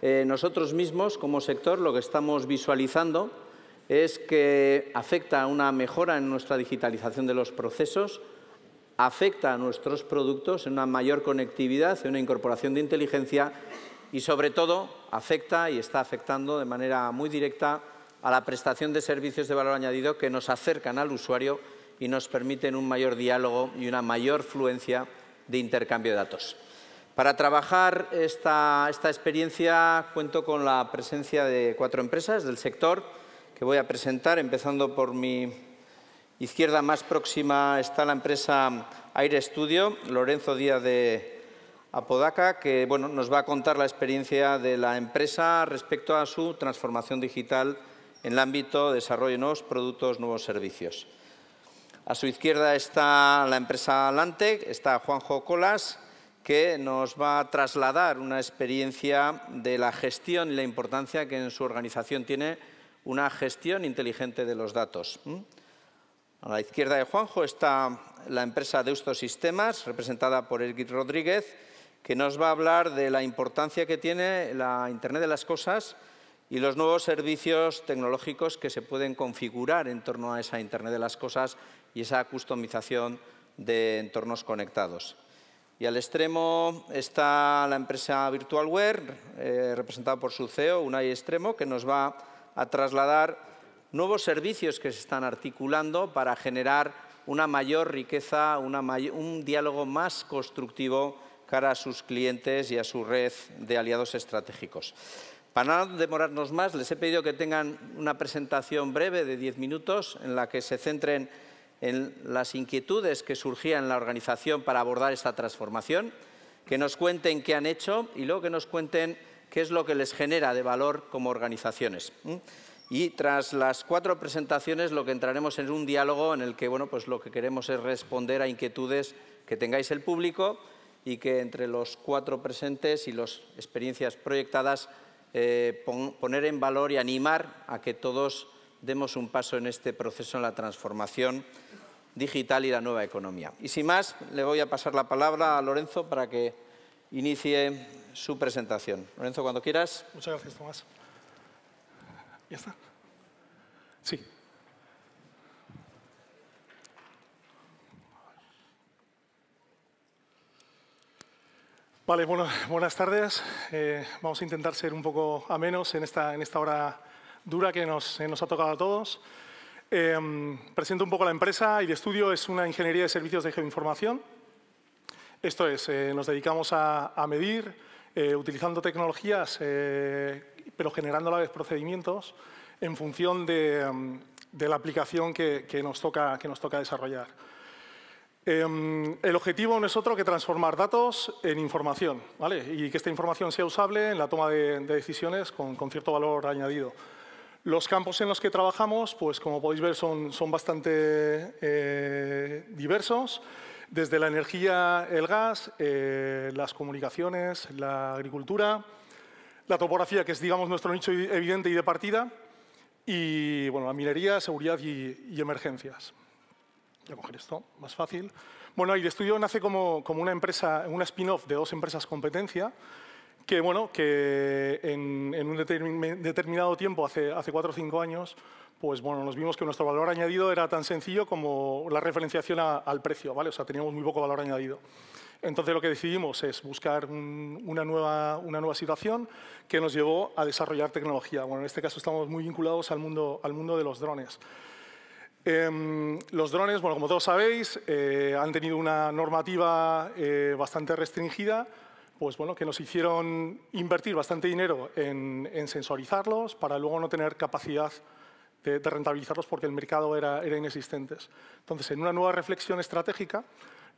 Eh, nosotros mismos como sector lo que estamos visualizando es que afecta a una mejora en nuestra digitalización de los procesos, afecta a nuestros productos en una mayor conectividad, en una incorporación de inteligencia y sobre todo afecta y está afectando de manera muy directa a la prestación de servicios de valor añadido que nos acercan al usuario y nos permiten un mayor diálogo y una mayor fluencia de intercambio de datos. Para trabajar esta, experiencia cuento con la presencia de cuatro empresas del sector que voy a presentar, empezando por mi izquierda más próxima está la empresa Aire Studio, Lorenzo Díaz de Apodaca, que bueno, nos va a contar la experiencia de la empresa respecto a su transformación digital en el ámbito de desarrollo de nuevos productos, nuevos servicios. A su izquierda está la empresa Lantec, está Juanjo Colas, que nos va a trasladar una experiencia de la gestión y la importancia que en su organización tiene una gestión inteligente de los datos. A la izquierda de Juanjo está la empresa Deusto Sistemas, representada por elgit Rodríguez, que nos va a hablar de la importancia que tiene la Internet de las Cosas y los nuevos servicios tecnológicos que se pueden configurar en torno a esa Internet de las Cosas y esa customización de entornos conectados. Y al extremo está la empresa Virtualware, eh, representada por su CEO, Unai Extremo, que nos va a trasladar nuevos servicios que se están articulando para generar una mayor riqueza, un diálogo más constructivo cara a sus clientes y a su red de aliados estratégicos. Para no demorarnos más, les he pedido que tengan una presentación breve de 10 minutos en la que se centren en las inquietudes que surgían en la organización para abordar esta transformación, que nos cuenten qué han hecho y luego que nos cuenten qué es lo que les genera de valor como organizaciones. Y tras las cuatro presentaciones lo que entraremos es un diálogo en el que bueno, pues lo que queremos es responder a inquietudes que tengáis el público y que entre los cuatro presentes y las experiencias proyectadas eh, poner en valor y animar a que todos demos un paso en este proceso en la transformación digital y la nueva economía. Y sin más, le voy a pasar la palabra a Lorenzo para que inicie su presentación. Lorenzo, cuando quieras. Muchas gracias, Tomás. ¿Ya está? Sí. Vale, buenas tardes. Eh, vamos a intentar ser un poco amenos en esta, en esta hora dura que eh, nos, ha tocado a todos. Eh, presento un poco la empresa. y de estudio es una ingeniería de servicios de geoinformación. Esto es, eh, nos dedicamos a, medir eh, utilizando tecnologías, pero generando a la vez procedimientos en función de, em, la aplicación que, nos toca, que nos toca desarrollar. Em, el objetivo no es otro que transformar datos en información ¿vale? y que esta información sea usable en la toma de, decisiones con cierto valor añadido. Los campos en los que trabajamos, pues como podéis ver, son, son bastante eh, diversos. Desde la energía, el gas, eh, las comunicaciones, la agricultura, la topografía, que es digamos nuestro nicho evidente y de partida, y bueno, la minería, seguridad y, emergencias. Voy coger esto, más fácil. Bueno, el estudio nace como, como una empresa, una spin-off de dos empresas competencia, que, bueno, que en, un determinado tiempo, hace, hace cuatro o cinco años, pues bueno, nos vimos que nuestro valor añadido era tan sencillo como la referenciación al precio, ¿vale? O sea, teníamos muy poco valor añadido. Entonces lo que decidimos es buscar una, nueva, una nueva situación que nos llevó a desarrollar tecnología. Bueno, en este caso estamos muy vinculados al mundo, al mundo de los drones. Em, los drones, bueno, como todos sabéis, eh, han tenido una normativa eh, bastante restringida, pues bueno, que nos hicieron invertir bastante dinero en, sensorizarlos para luego no tener capacidad de, rentabilizarlos porque el mercado era, era, inexistente. Entonces, en una nueva reflexión estratégica,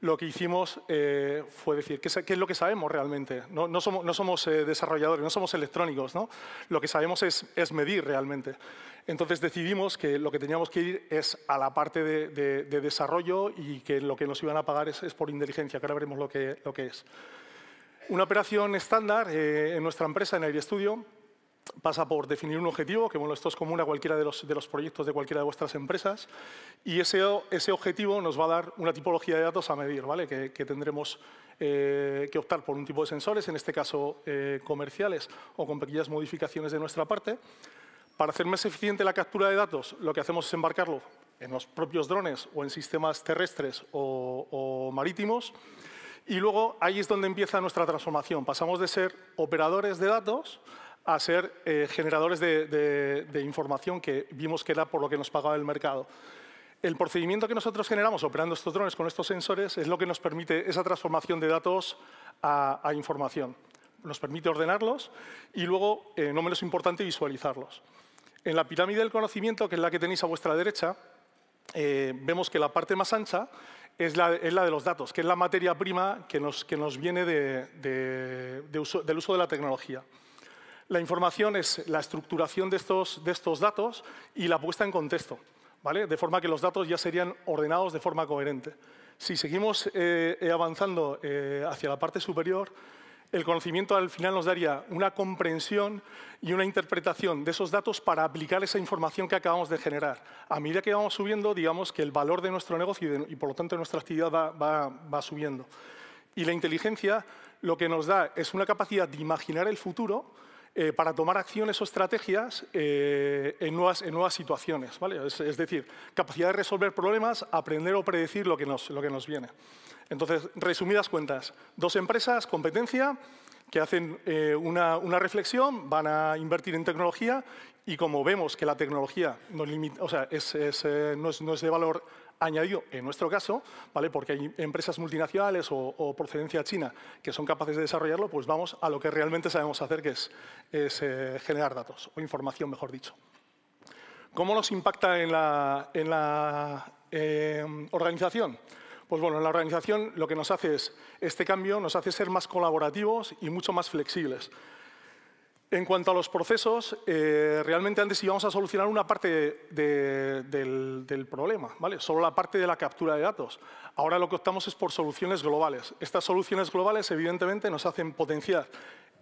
lo que hicimos eh, fue decir, ¿qué, es lo que sabemos realmente? No, somos, eh, desarrolladores, no somos electrónicos, ¿no? Lo que sabemos es, medir realmente. Entonces decidimos que lo que teníamos que ir es a la parte de, desarrollo y que lo que nos iban a pagar es, por inteligencia, que ahora veremos lo que, lo que es. Una operación estándar eh, en nuestra empresa, en Studio, pasa por definir un objetivo, que bueno, esto es común a cualquiera de los, de los proyectos de cualquiera de vuestras empresas, y ese, ese, objetivo nos va a dar una tipología de datos a medir, ¿vale? que, tendremos eh, que optar por un tipo de sensores, en este caso eh, comerciales o con pequeñas modificaciones de nuestra parte. Para hacer más eficiente la captura de datos, lo que hacemos es embarcarlo en los propios drones o en sistemas terrestres o marítimos y luego ahí es donde empieza nuestra transformación. Pasamos de ser operadores de datos a ser eh, generadores de, información que vimos que era por lo que nos pagaba el mercado. El procedimiento que nosotros generamos operando estos drones con estos sensores es lo que nos permite esa transformación de datos a, información. Nos permite ordenarlos y luego, eh, no menos importante, visualizarlos. En la pirámide del conocimiento, que es la que tenéis a vuestra derecha, eh, vemos que la parte más ancha es la, de los datos, que es la materia prima que nos, viene del uso de la tecnología. La información es la estructuración de estos, datos y la puesta en contexto, ¿vale? de forma que los datos ya serían ordenados de forma coherente. Si seguimos eh, eh, avanzando hacia la parte superior, el conocimiento al final nos daría una comprensión y una interpretación de esos datos para aplicar esa información que acabamos de generar. A medida que vamos subiendo, digamos que el valor de nuestro negocio y, por lo tanto nuestra actividad va, subiendo. Y la inteligencia lo que nos da es una capacidad de imaginar el futuro, eh, para tomar acciones o estrategias eh, en, nuevas, situaciones. Es, decir, capacidad de resolver problemas, aprender o predecir lo que nos viene. Entonces, resumidas cuentas, dos empresas, competencia, que hacen eh, una, reflexión, van a invertir en tecnología y como vemos que la tecnología eh, no, es, de valor añadido en nuestro caso, ¿vale? porque hay empresas multinacionales o, procedencia china que son capaces de desarrollarlo, pues vamos a lo que realmente sabemos hacer, que es, eh, generar datos o información, mejor dicho. ¿Cómo nos impacta en la organización? Pues bueno, la organización lo que nos hace es, este cambio nos hace ser más colaborativos y mucho más flexibles. En cuanto a los procesos, eh, realmente antes íbamos a solucionar una parte del, problema, ¿vale? solo la parte de la captura de datos. Ahora lo que optamos es por soluciones globales. Estas soluciones globales, evidentemente, nos hacen potenciar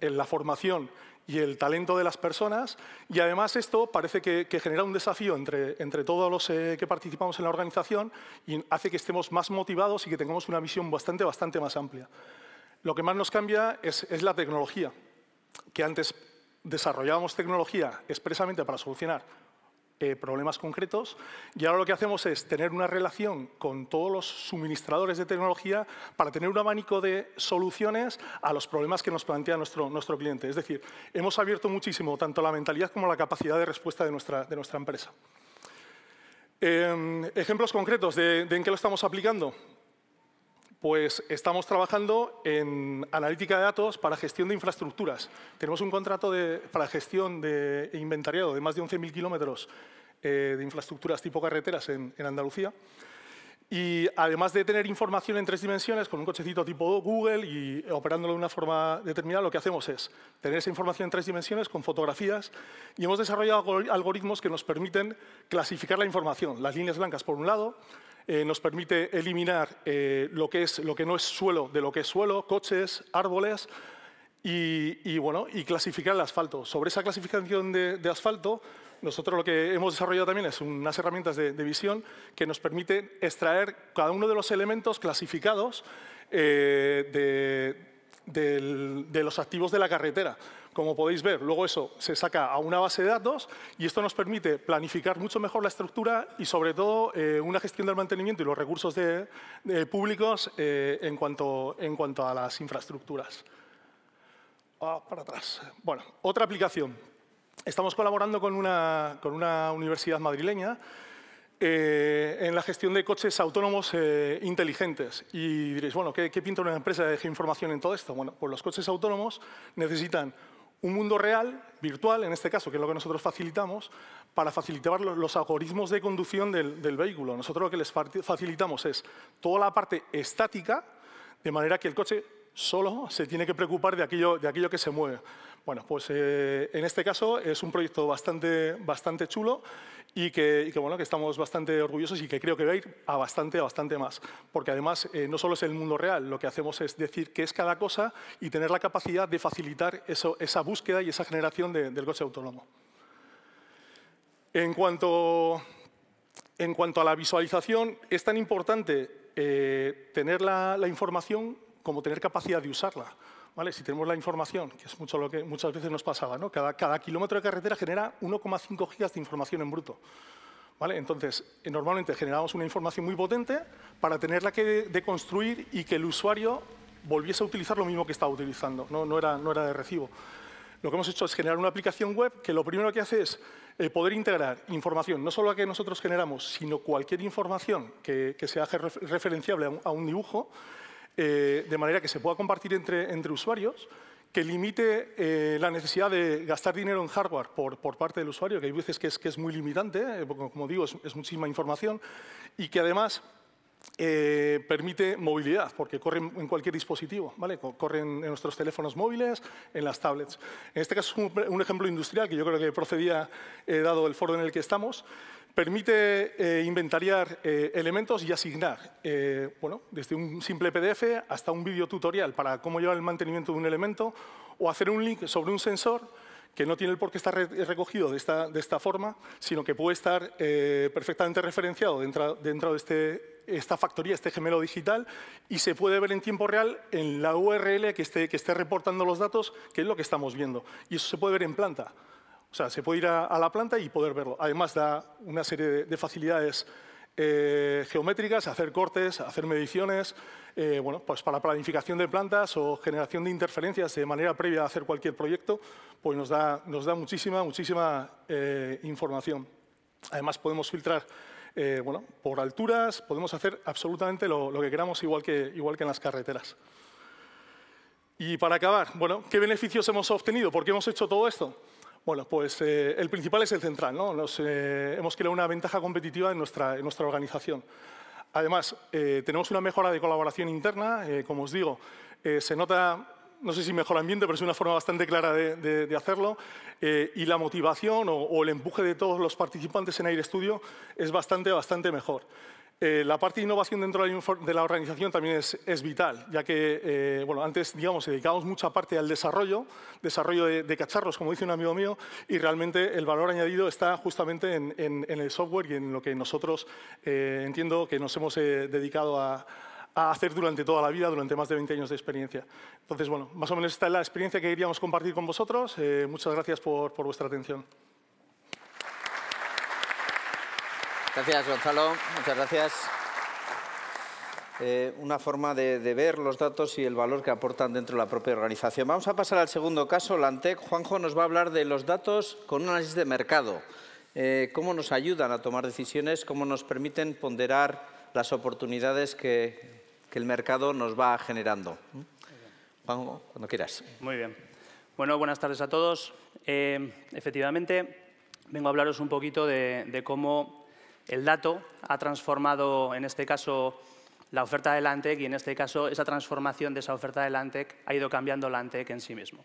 en la formación y el talento de las personas. Y además esto parece que, genera un desafío entre, todos los eh, que participamos en la organización y hace que estemos más motivados y que tengamos una visión bastante, bastante más amplia. Lo que más nos cambia es, es la tecnología, que antes desarrollábamos tecnología expresamente para solucionar eh, problemas concretos. Y ahora lo que hacemos es tener una relación con todos los suministradores de tecnología para tener un abanico de soluciones a los problemas que nos plantea nuestro, nuestro cliente. Es decir, hemos abierto muchísimo tanto la mentalidad como la capacidad de respuesta de nuestra, de nuestra empresa. Em, ejemplos concretos de en qué lo estamos aplicando. Pues estamos trabajando en analítica de datos para gestión de infraestructuras. Tenemos un contrato para gestión de inventariado de más de 11.000 kilómetros eh, de infraestructuras tipo carreteras en, en, Andalucía. Y además de tener información en tres dimensiones con un cochecito tipo Google y operándolo de una forma determinada, lo que hacemos es tener esa información en tres dimensiones con fotografías y hemos desarrollado algoritmos que nos permiten clasificar la información, las líneas blancas por un lado, eh, nos permite eliminar eh, lo, que es, lo que no es suelo de lo que es suelo, coches, árboles y, bueno, y clasificar el asfalto. Sobre esa clasificación de, asfalto, nosotros lo que hemos desarrollado también es unas herramientas de, visión que nos permite extraer cada uno de los elementos clasificados eh, de los activos de la carretera. Como podéis ver, luego eso se saca a una base de datos y esto nos permite planificar mucho mejor la estructura y, sobre todo, eh, una gestión del mantenimiento y los recursos de, públicos eh, en, cuanto, en cuanto a las infraestructuras. Ah, para atrás. Bueno, otra aplicación. Estamos colaborando con una, con una universidad madrileña eh, en la gestión de coches autónomos inteligentes. Y diréis, bueno, ¿qué, ¿qué, pinta una empresa de información en todo esto? Bueno, pues los coches autónomos necesitan un mundo real, virtual, en este caso, que es lo que nosotros facilitamos, para facilitar los algoritmos de conducción del, vehículo. Nosotros lo que les facilitamos es toda la parte estática, de manera que el coche solo se tiene que preocupar de aquello, de aquello que se mueve. Bueno, pues eh, en este caso es un proyecto bastante, bastante chulo y que, estamos bastante orgullosos y que creo que va a ir a bastante, bastante más. Porque además eh, no solo es el mundo real, lo que hacemos es decir qué es cada cosa y tener la capacidad de facilitar esa búsqueda y esa generación del coche autónomo. En cuanto, a la visualización, es tan importante eh, tener la información como tener capacidad de usarla. Si tenemos la información, que es mucho lo que muchas veces nos pasaba, Cada, cada kilómetro de carretera genera 1,5 gigas de información en bruto. ¿Vale? Entonces, eh, normalmente generamos una información muy potente para tenerla que deconstruir y que el usuario volviese a utilizar lo mismo que estaba utilizando, no, era, no era, de recibo. Lo que hemos hecho es generar una aplicación web que lo primero que hace es eh, poder integrar información, no solo la que nosotros generamos, sino cualquier información que, que se referenciable a un dibujo, eh, de manera que se pueda compartir entre, usuarios, que limite eh, la necesidad de gastar dinero en hardware por, parte del usuario, que hay veces que es, muy limitante, eh, como digo, es, muchísima información, y que además permite movilidad, porque corre en cualquier dispositivo, ¿vale? corren en nuestros teléfonos móviles, en las tablets. En este caso es un, un ejemplo industrial que yo creo que procedía, dado el foro en el que estamos, Permite eh, inventariar eh, elementos y asignar, eh, desde un simple PDF hasta un vídeo tutorial para cómo llevar el mantenimiento de un elemento o hacer un link sobre un sensor que no tiene el por qué estar recogido de esta, forma, sino que puede estar perfectamente referenciado dentro, de este, esta factoría, este gemelo digital, y se puede ver en tiempo real en la URL que esté reportando los datos, que es lo que estamos viendo. Y eso se puede ver en planta. O sea, se puede ir a, la planta y poder verlo. Además, da una serie de, facilidades eh, geométricas, hacer cortes, hacer mediciones, eh, bueno, pues para planificación de plantas o generación de interferencias de manera previa a hacer cualquier proyecto, pues nos da, muchísima, muchísima eh, información. Además podemos filtrar por alturas, podemos hacer absolutamente lo, que queramos, igual que, igual que en las carreteras. Y para acabar, bueno, ¿qué beneficios hemos obtenido? ¿Por qué hemos hecho todo esto? Bueno, pues eh, el principal es el central. ¿no? Eh, hemos creado una ventaja competitiva en nuestra, organización. Además, eh, tenemos una mejora de colaboración interna. como os digo, se nota no sé si mejor ambiente, pero es una forma bastante clara de, hacerlo. y la motivación o, el empuje de todos los participantes en Aire Studio es bastante, bastante mejor. Eh, la parte de innovación dentro de la organización también es, vital, ya que eh, antes digamos, dedicábamos mucha parte al desarrollo, desarrollo de, cacharros, como dice un amigo mío, y realmente el valor añadido está justamente en, el software y en lo que nosotros eh, entiendo que nos hemos dedicado a, hacer durante toda la vida, durante más de 20 años de experiencia. Entonces, bueno, más o menos esta es la experiencia que queríamos compartir con vosotros. muchas gracias por vuestra atención. Gracias, Gonzalo. Muchas gracias. Eh, una forma de, ver los datos y el valor que aportan dentro de la propia organización. Vamos a pasar al segundo caso, Lantec. Juanjo nos va a hablar de los datos con un análisis de mercado. Eh, cómo nos ayudan a tomar decisiones, cómo nos permiten ponderar las oportunidades que, el mercado nos va generando. Juanjo, cuando quieras. Muy bien. Bueno, buenas tardes a todos. Eh, efectivamente, vengo a hablaros un poquito de cómo el dato ha transformado, en este caso, la oferta de Lantec y, en este caso, esa transformación de esa oferta de Lantec ha ido cambiando la en sí mismo.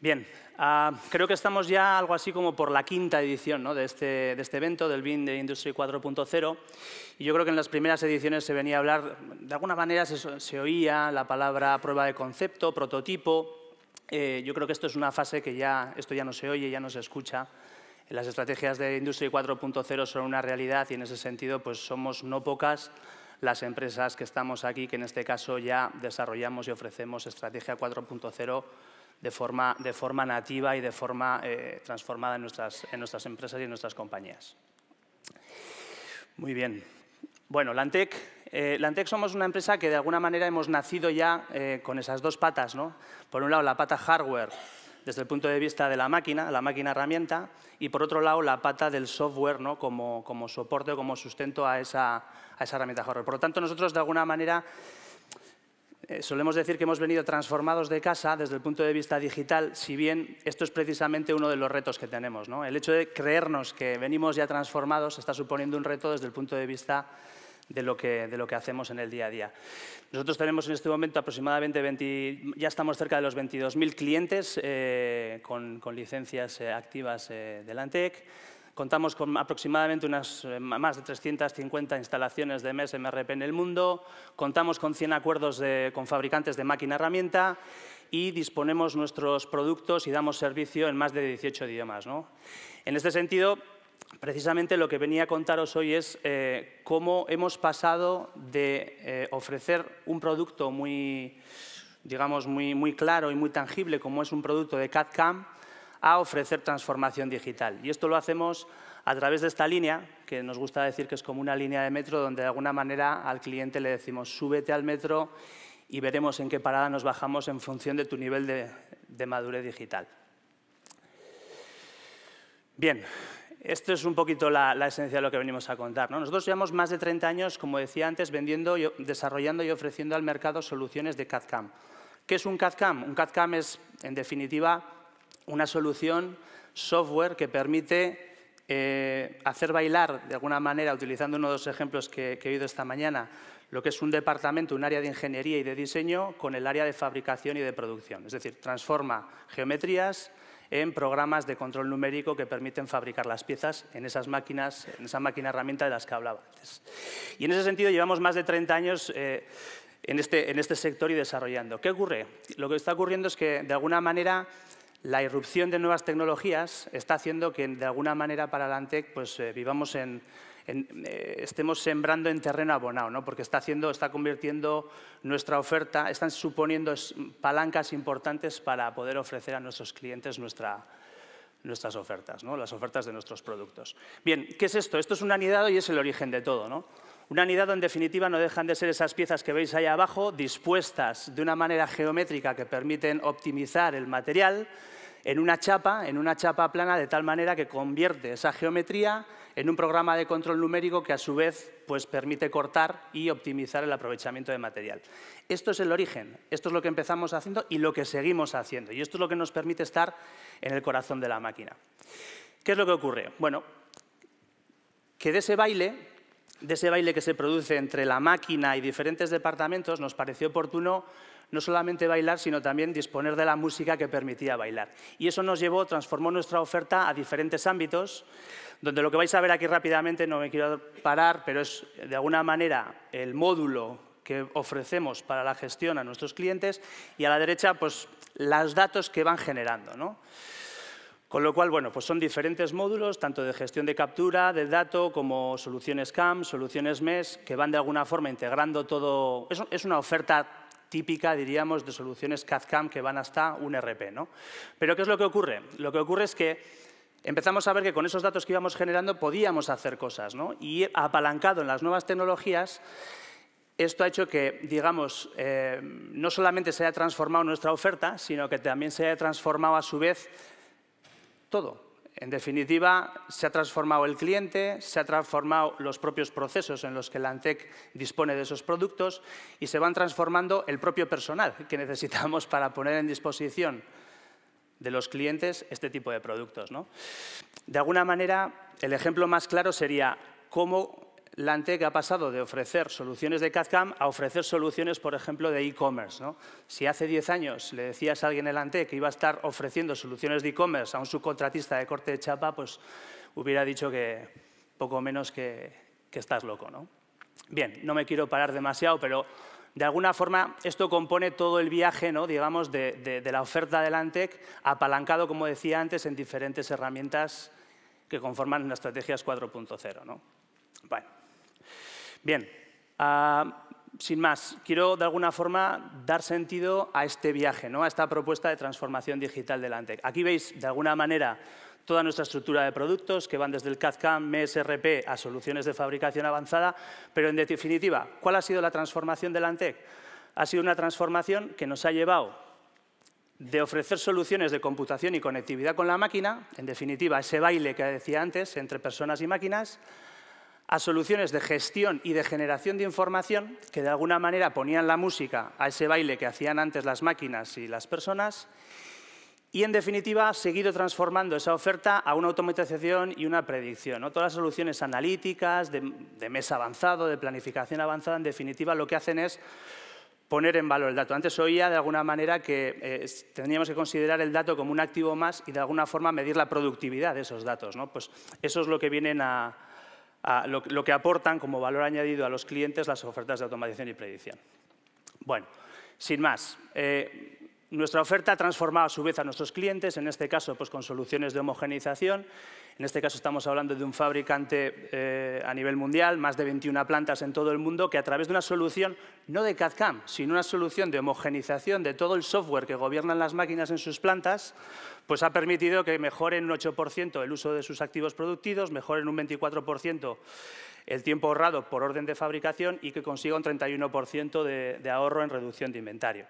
Bien, ah, creo que estamos ya algo así como por la quinta edición este, de, este, evento, del BIN de Industry 4.0. Y yo creo que en las primeras ediciones se venía a hablar, de alguna manera se, oía la palabra prueba de concepto, prototipo. Eh, yo creo que esto es una fase que ya, esto ya no se oye, ya no se escucha. Las estrategias de Industria 4.0 son una realidad y en ese sentido pues somos no pocas las empresas que estamos aquí, que en este caso ya desarrollamos y ofrecemos Estrategia 4.0 de forma, de forma nativa y de forma eh, transformada en nuestras, en nuestras empresas y en nuestras compañías. Muy bien. Bueno, Lantec, eh, Lantec somos una empresa que de alguna manera hemos nacido ya eh, con esas dos patas. ¿no? Por un lado, la pata hardware desde el punto de vista de la máquina, la máquina herramienta, y por otro lado la pata del software ¿no? como, como soporte o como sustento a esa, a esa herramienta hardware. Por lo tanto, nosotros de alguna manera eh, solemos decir que hemos venido transformados de casa desde el punto de vista digital, si bien esto es precisamente uno de los retos que tenemos. El hecho de creernos que venimos ya transformados está suponiendo un reto desde el punto de vista de lo, que, de lo que hacemos en el día a día. Nosotros tenemos en este momento aproximadamente 20, ya estamos cerca de los 22.000 clientes eh, con, con, licencias eh, activas eh, de Lantec. Contamos con aproximadamente unas, más de 350 instalaciones de MES MRP en el mundo, contamos con 100 acuerdos con fabricantes de máquina herramienta y disponemos nuestros productos y damos servicio en más de 18 idiomas. ¿no? En este sentido, precisamente lo que venía a contaros hoy es eh, cómo hemos pasado de eh, ofrecer un producto muy, digamos, muy, claro y muy tangible, como es un producto de CAD-CAM, a ofrecer transformación digital. Y esto lo hacemos a través de esta línea, que nos gusta decir que es como una línea de metro, donde de alguna manera al cliente le decimos, súbete al metro y veremos en qué parada nos bajamos en función de tu nivel de, de madurez digital. Bien, esto es un poquito la, esencia de lo que venimos a contar. ¿no? Nosotros llevamos más de 30 años, como decía antes, vendiendo, desarrollando y ofreciendo al mercado soluciones de CAD-CAM. ¿Qué es un cad Un CAD-CAM es, en definitiva, una solución software que permite eh, hacer bailar, de alguna manera, utilizando uno de los ejemplos que, que he oído esta mañana, lo que es un departamento, un área de ingeniería y de diseño con el área de fabricación y de producción. Es decir, transforma geometrías, en programas de control numérico que permiten fabricar las piezas en esas máquinas, en esa máquina herramienta de las que hablaba antes. Y en ese sentido llevamos más de 30 años eh, este, en, este, sector y desarrollando. ¿Qué ocurre? Lo que está ocurriendo es que, de alguna manera, la irrupción de nuevas tecnologías está haciendo que, de alguna manera, para la Antec, pues, eh, vivamos en eh, estemos sembrando en terreno abonado, ¿no? porque está, haciendo, está convirtiendo nuestra oferta, están suponiendo palancas importantes para poder ofrecer a nuestros clientes nuestras ofertas, ¿no? las ofertas de nuestros productos. Bien, ¿qué es esto? Esto es un anidado y es el origen de todo. ¿no? Un anidado, en definitiva, no dejan de ser esas piezas que veis ahí abajo, dispuestas de una manera geométrica que permiten optimizar el material en una chapa, en una chapa plana, de tal manera que convierte esa geometría en un programa de control numérico que a su vez pues, permite cortar y optimizar el aprovechamiento de material. Esto es el origen, esto es lo que empezamos haciendo y lo que seguimos haciendo. Y esto es lo que nos permite estar en el corazón de la máquina. ¿Qué es lo que ocurre? Bueno, que de ese baile, de ese baile que se produce entre la máquina y diferentes departamentos, nos pareció oportuno no solamente bailar, sino también disponer de la música que permitía bailar. Y eso nos llevó, transformó nuestra oferta a diferentes ámbitos, donde lo que vais a ver aquí rápidamente, no me quiero parar, pero es de alguna manera el módulo que ofrecemos para la gestión a nuestros clientes y a la derecha, pues los datos que van generando. Con lo cual, bueno, pues son diferentes módulos, tanto de gestión de captura, de dato, como soluciones CAM, soluciones MES, que van de alguna forma integrando todo. Es, una oferta típica, diríamos, de soluciones CAD-CAM que van hasta un RP. ¿no? Pero ¿qué es lo que ocurre? Lo que ocurre es que empezamos a ver que con esos datos que íbamos generando podíamos hacer cosas. ¿no? Y apalancado en las nuevas tecnologías, esto ha hecho que, digamos, eh, no solamente se haya transformado nuestra oferta, sino que también se haya transformado a su vez todo. En definitiva, se ha transformado el cliente, se han transformado los propios procesos en los que la ANTEC dispone de esos productos y se van transformando el propio personal que necesitamos para poner en disposición de los clientes este tipo de productos. De alguna manera, el ejemplo más claro sería cómo la ha pasado de ofrecer soluciones de cad a ofrecer soluciones, por ejemplo, de e-commerce. Si hace 10 años le decías a alguien en la que iba a estar ofreciendo soluciones de e-commerce a un subcontratista de corte de chapa, pues hubiera dicho que poco menos que, estás loco. Bien, no me quiero parar demasiado, pero de alguna forma esto compone todo el viaje, ¿no? digamos, de, la oferta de la apalancado, como decía antes, en diferentes herramientas que conforman la estrategia 4.0. Bien, ah, sin más, quiero de alguna forma dar sentido a este viaje, ¿no? a esta propuesta de transformación digital de Lantec. Aquí veis, de alguna manera, toda nuestra estructura de productos que van desde el CAD-CAM, MSRP a soluciones de fabricación avanzada, pero en definitiva, ¿cuál ha sido la transformación de Lantec? Ha sido una transformación que nos ha llevado de ofrecer soluciones de computación y conectividad con la máquina, en definitiva, ese baile que decía antes entre personas y máquinas, a soluciones de gestión y de generación de información que de alguna manera ponían la música a ese baile que hacían antes las máquinas y las personas y, en definitiva, ha seguido transformando esa oferta a una automatización y una predicción. ¿no? Todas las soluciones analíticas, de, de mesa avanzado, de planificación avanzada, en definitiva, lo que hacen es poner en valor el dato. Antes oía de alguna manera que eh, teníamos que considerar el dato como un activo más y de alguna forma medir la productividad de esos datos. ¿no? Pues eso es lo que vienen a, lo, que aportan como valor añadido a los clientes las ofertas de automatización y predicción. Bueno, sin más. Eh, nuestra oferta ha transformado a su vez a nuestros clientes, en este caso pues, con soluciones de homogenización. En este caso estamos hablando de un fabricante eh, a nivel mundial, más de 21 plantas en todo el mundo, que a través de una solución, no de CAD-CAM, sino una solución de homogenización de todo el software que gobiernan las máquinas en sus plantas, pues ha permitido que mejore un 8% el uso de sus activos productivos, mejore un 24% el tiempo ahorrado por orden de fabricación y que consiga un 31% de, de ahorro en reducción de inventario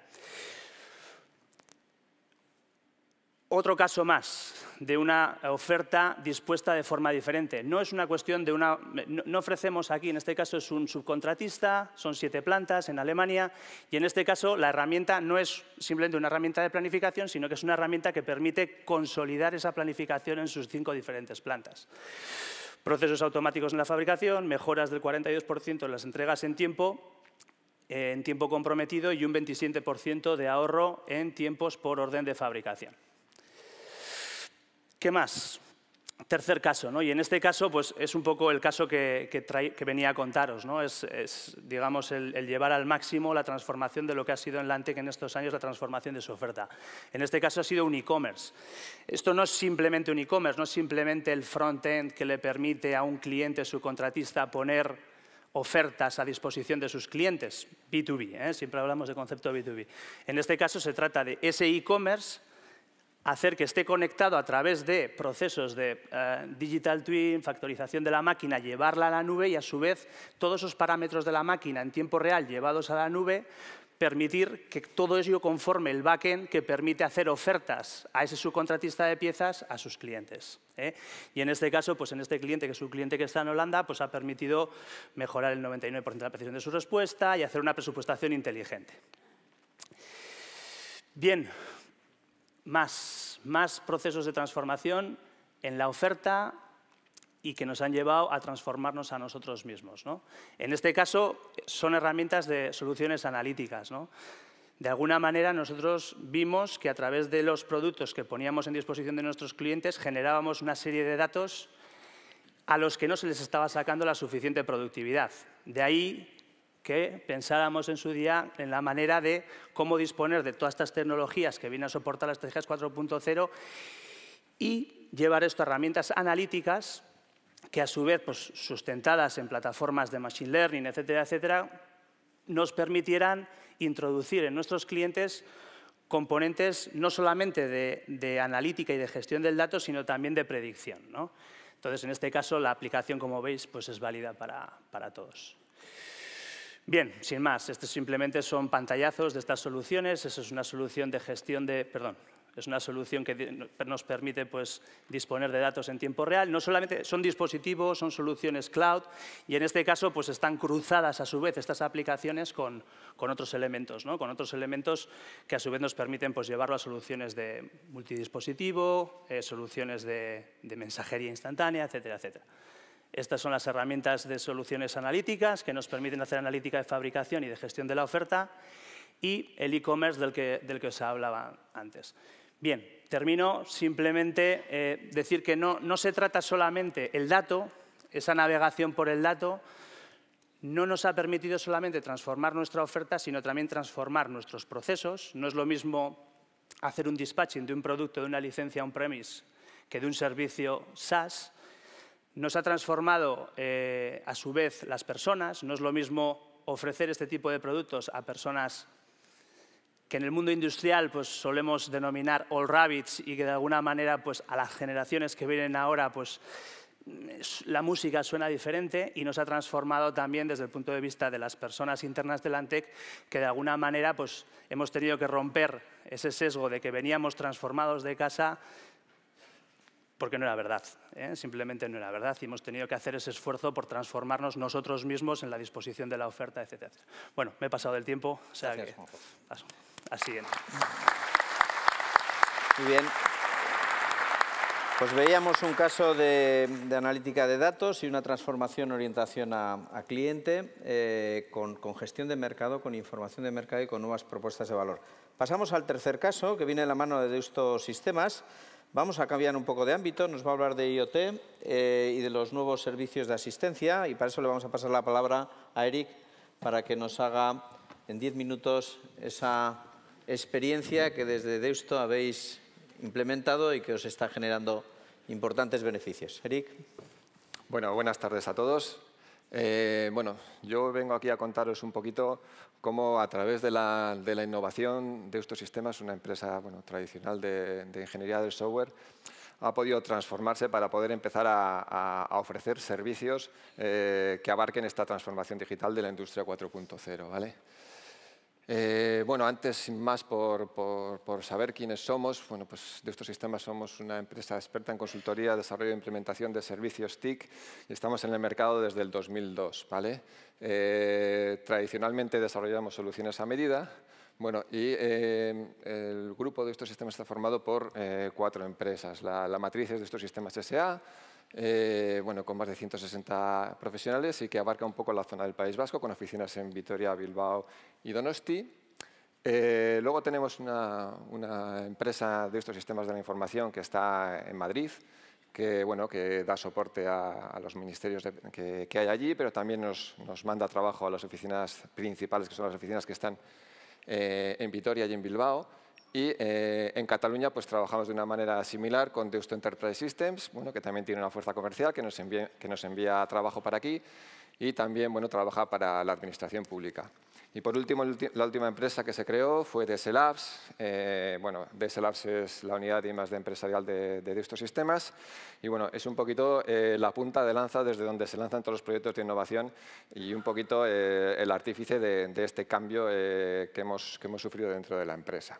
otro caso más de una oferta dispuesta de forma diferente. No es una cuestión de una... No ofrecemos aquí, en este caso es un subcontratista, son siete plantas en Alemania, y en este caso la herramienta no es simplemente una herramienta de planificación, sino que es una herramienta que permite consolidar esa planificación en sus cinco diferentes plantas. Procesos automáticos en la fabricación, mejoras del 42% en las entregas en tiempo, eh, en tiempo comprometido y un 27% de ahorro en tiempos por orden de fabricación. ¿Qué más? Tercer caso, ¿no? Y en este caso, pues es un poco el caso que, venía a contaros, ¿no? Es, digamos, el, llevar al máximo la transformación de lo que ha sido en la en estos años la transformación de su oferta. En este caso ha sido un e-commerce. Esto no es simplemente un e-commerce, no es simplemente el front-end que le permite a un cliente, su contratista, poner ofertas a disposición de sus clientes, B2B, ¿eh? siempre hablamos de concepto B2B. En este caso se trata de ese e-commerce hacer que esté conectado a través de procesos de eh, digital twin, factorización de la máquina, llevarla a la nube y a su vez todos esos parámetros de la máquina en tiempo real llevados a la nube, permitir que todo ello conforme el backend que permite hacer ofertas a ese subcontratista de piezas a sus clientes. ¿eh? Y en este caso, pues en este cliente, que es un cliente que está en Holanda, pues ha permitido mejorar el 99% de la precisión de su respuesta y hacer una presupuestación inteligente. Bien, más, procesos de transformación en la oferta y que nos han llevado a transformarnos a nosotros mismos. En este caso, son herramientas de soluciones analíticas. De alguna manera, nosotros vimos que a través de los productos que poníamos en disposición de nuestros clientes generábamos una serie de datos a los que no se les estaba sacando la suficiente productividad. De ahí que pensáramos en su día en la manera de cómo disponer de todas estas tecnologías que vienen a soportar las estrategias 4.0 y llevar estas herramientas analíticas que a su vez, pues, sustentadas en plataformas de Machine Learning, etcétera, etcétera, nos permitieran introducir en nuestros clientes componentes no solamente de, analítica y de gestión del dato, sino también de predicción. Entonces, en este caso, la aplicación, como veis, pues, es válida para todos. Bien, sin más, estos simplemente son pantallazos de estas soluciones. Eso es una solución de gestión de, perdón, es una solución que nos permite pues, disponer de datos en tiempo real. No solamente son dispositivos, son soluciones cloud y en este caso pues, están cruzadas a su vez estas aplicaciones con, otros elementos, ¿no? con otros elementos que a su vez nos permiten pues, llevarlo a soluciones de multidispositivo, eh, soluciones de, de mensajería instantánea, etcétera, etcétera. Estas son las herramientas de soluciones analíticas que nos permiten hacer analítica de fabricación y de gestión de la oferta y el e-commerce del que, os hablaba antes. Bien, termino simplemente eh, decir que no, se trata solamente el dato, esa navegación por el dato, no nos ha permitido solamente transformar nuestra oferta, sino también transformar nuestros procesos. No es lo mismo hacer un dispatching de un producto, de una licencia on-premise, que de un servicio SaaS nos ha transformado eh, a su vez las personas. No es lo mismo ofrecer este tipo de productos a personas que en el mundo industrial pues, solemos denominar all rabbits y que de alguna manera pues, a las generaciones que vienen ahora pues, mm, la música suena diferente y nos ha transformado también desde el punto de vista de las personas internas de la ANTEC, que de alguna manera pues, hemos tenido que romper ese sesgo de que veníamos transformados de casa porque no era verdad, ¿eh? simplemente no era verdad y hemos tenido que hacer ese esfuerzo por transformarnos nosotros mismos en la disposición de la oferta, etc. Bueno, me he pasado el tiempo, o Gracias, siguiente. Muy bien. Pues veíamos un caso de, analítica de datos y una transformación orientación a, cliente eh, con, gestión de mercado, con información de mercado y con nuevas propuestas de valor. Pasamos al tercer caso, que viene de la mano de estos sistemas, Vamos a cambiar un poco de ámbito, nos va a hablar de IoT eh, y de los nuevos servicios de asistencia y para eso le vamos a pasar la palabra a Eric para que nos haga en 10 minutos esa experiencia que desde Deusto habéis implementado y que os está generando importantes beneficios. Eric. Bueno, buenas tardes a todos. Eh, bueno, yo vengo aquí a contaros un poquito cómo a través de la, innovación de estos sistemas, una empresa tradicional de, ingeniería del software, ha podido transformarse para poder empezar a, ofrecer servicios eh, que abarquen esta transformación digital de la industria 4.0. ¿vale? Eh, bueno, antes, sin más, por, saber quiénes somos, bueno, pues de estos sistemas somos una empresa experta en consultoría, desarrollo e implementación de servicios TIC y estamos en el mercado desde el 2002, ¿vale? Eh, tradicionalmente desarrollamos soluciones a medida, y eh, el grupo de estos sistemas está formado por cuatro empresas. La, la, matriz es de estos sistemas SA, eh, bueno, con más de 160 profesionales y que abarca un poco la zona del País Vasco, con oficinas en Vitoria, Bilbao y Donosti. Eh, luego tenemos una, empresa de estos sistemas de la información que está en Madrid, que, que da soporte a, los ministerios que, hay allí, pero también nos, manda trabajo a las oficinas principales, que son las oficinas que están eh, en Vitoria y en Bilbao. Y eh, en Cataluña pues, trabajamos de una manera similar con Deusto Enterprise Systems, bueno, que también tiene una fuerza comercial que nos, envía, trabajo para aquí y también bueno, trabaja para la administración pública. Y por último, la última empresa que se creó fue DS Labs. Eh, bueno, DS es la unidad de más de empresarial de, de estos sistemas. Y bueno, es un poquito eh, la punta de lanza desde donde se lanzan todos los proyectos de innovación y un poquito el artífice de, este cambio que hemos sufrido dentro de la empresa.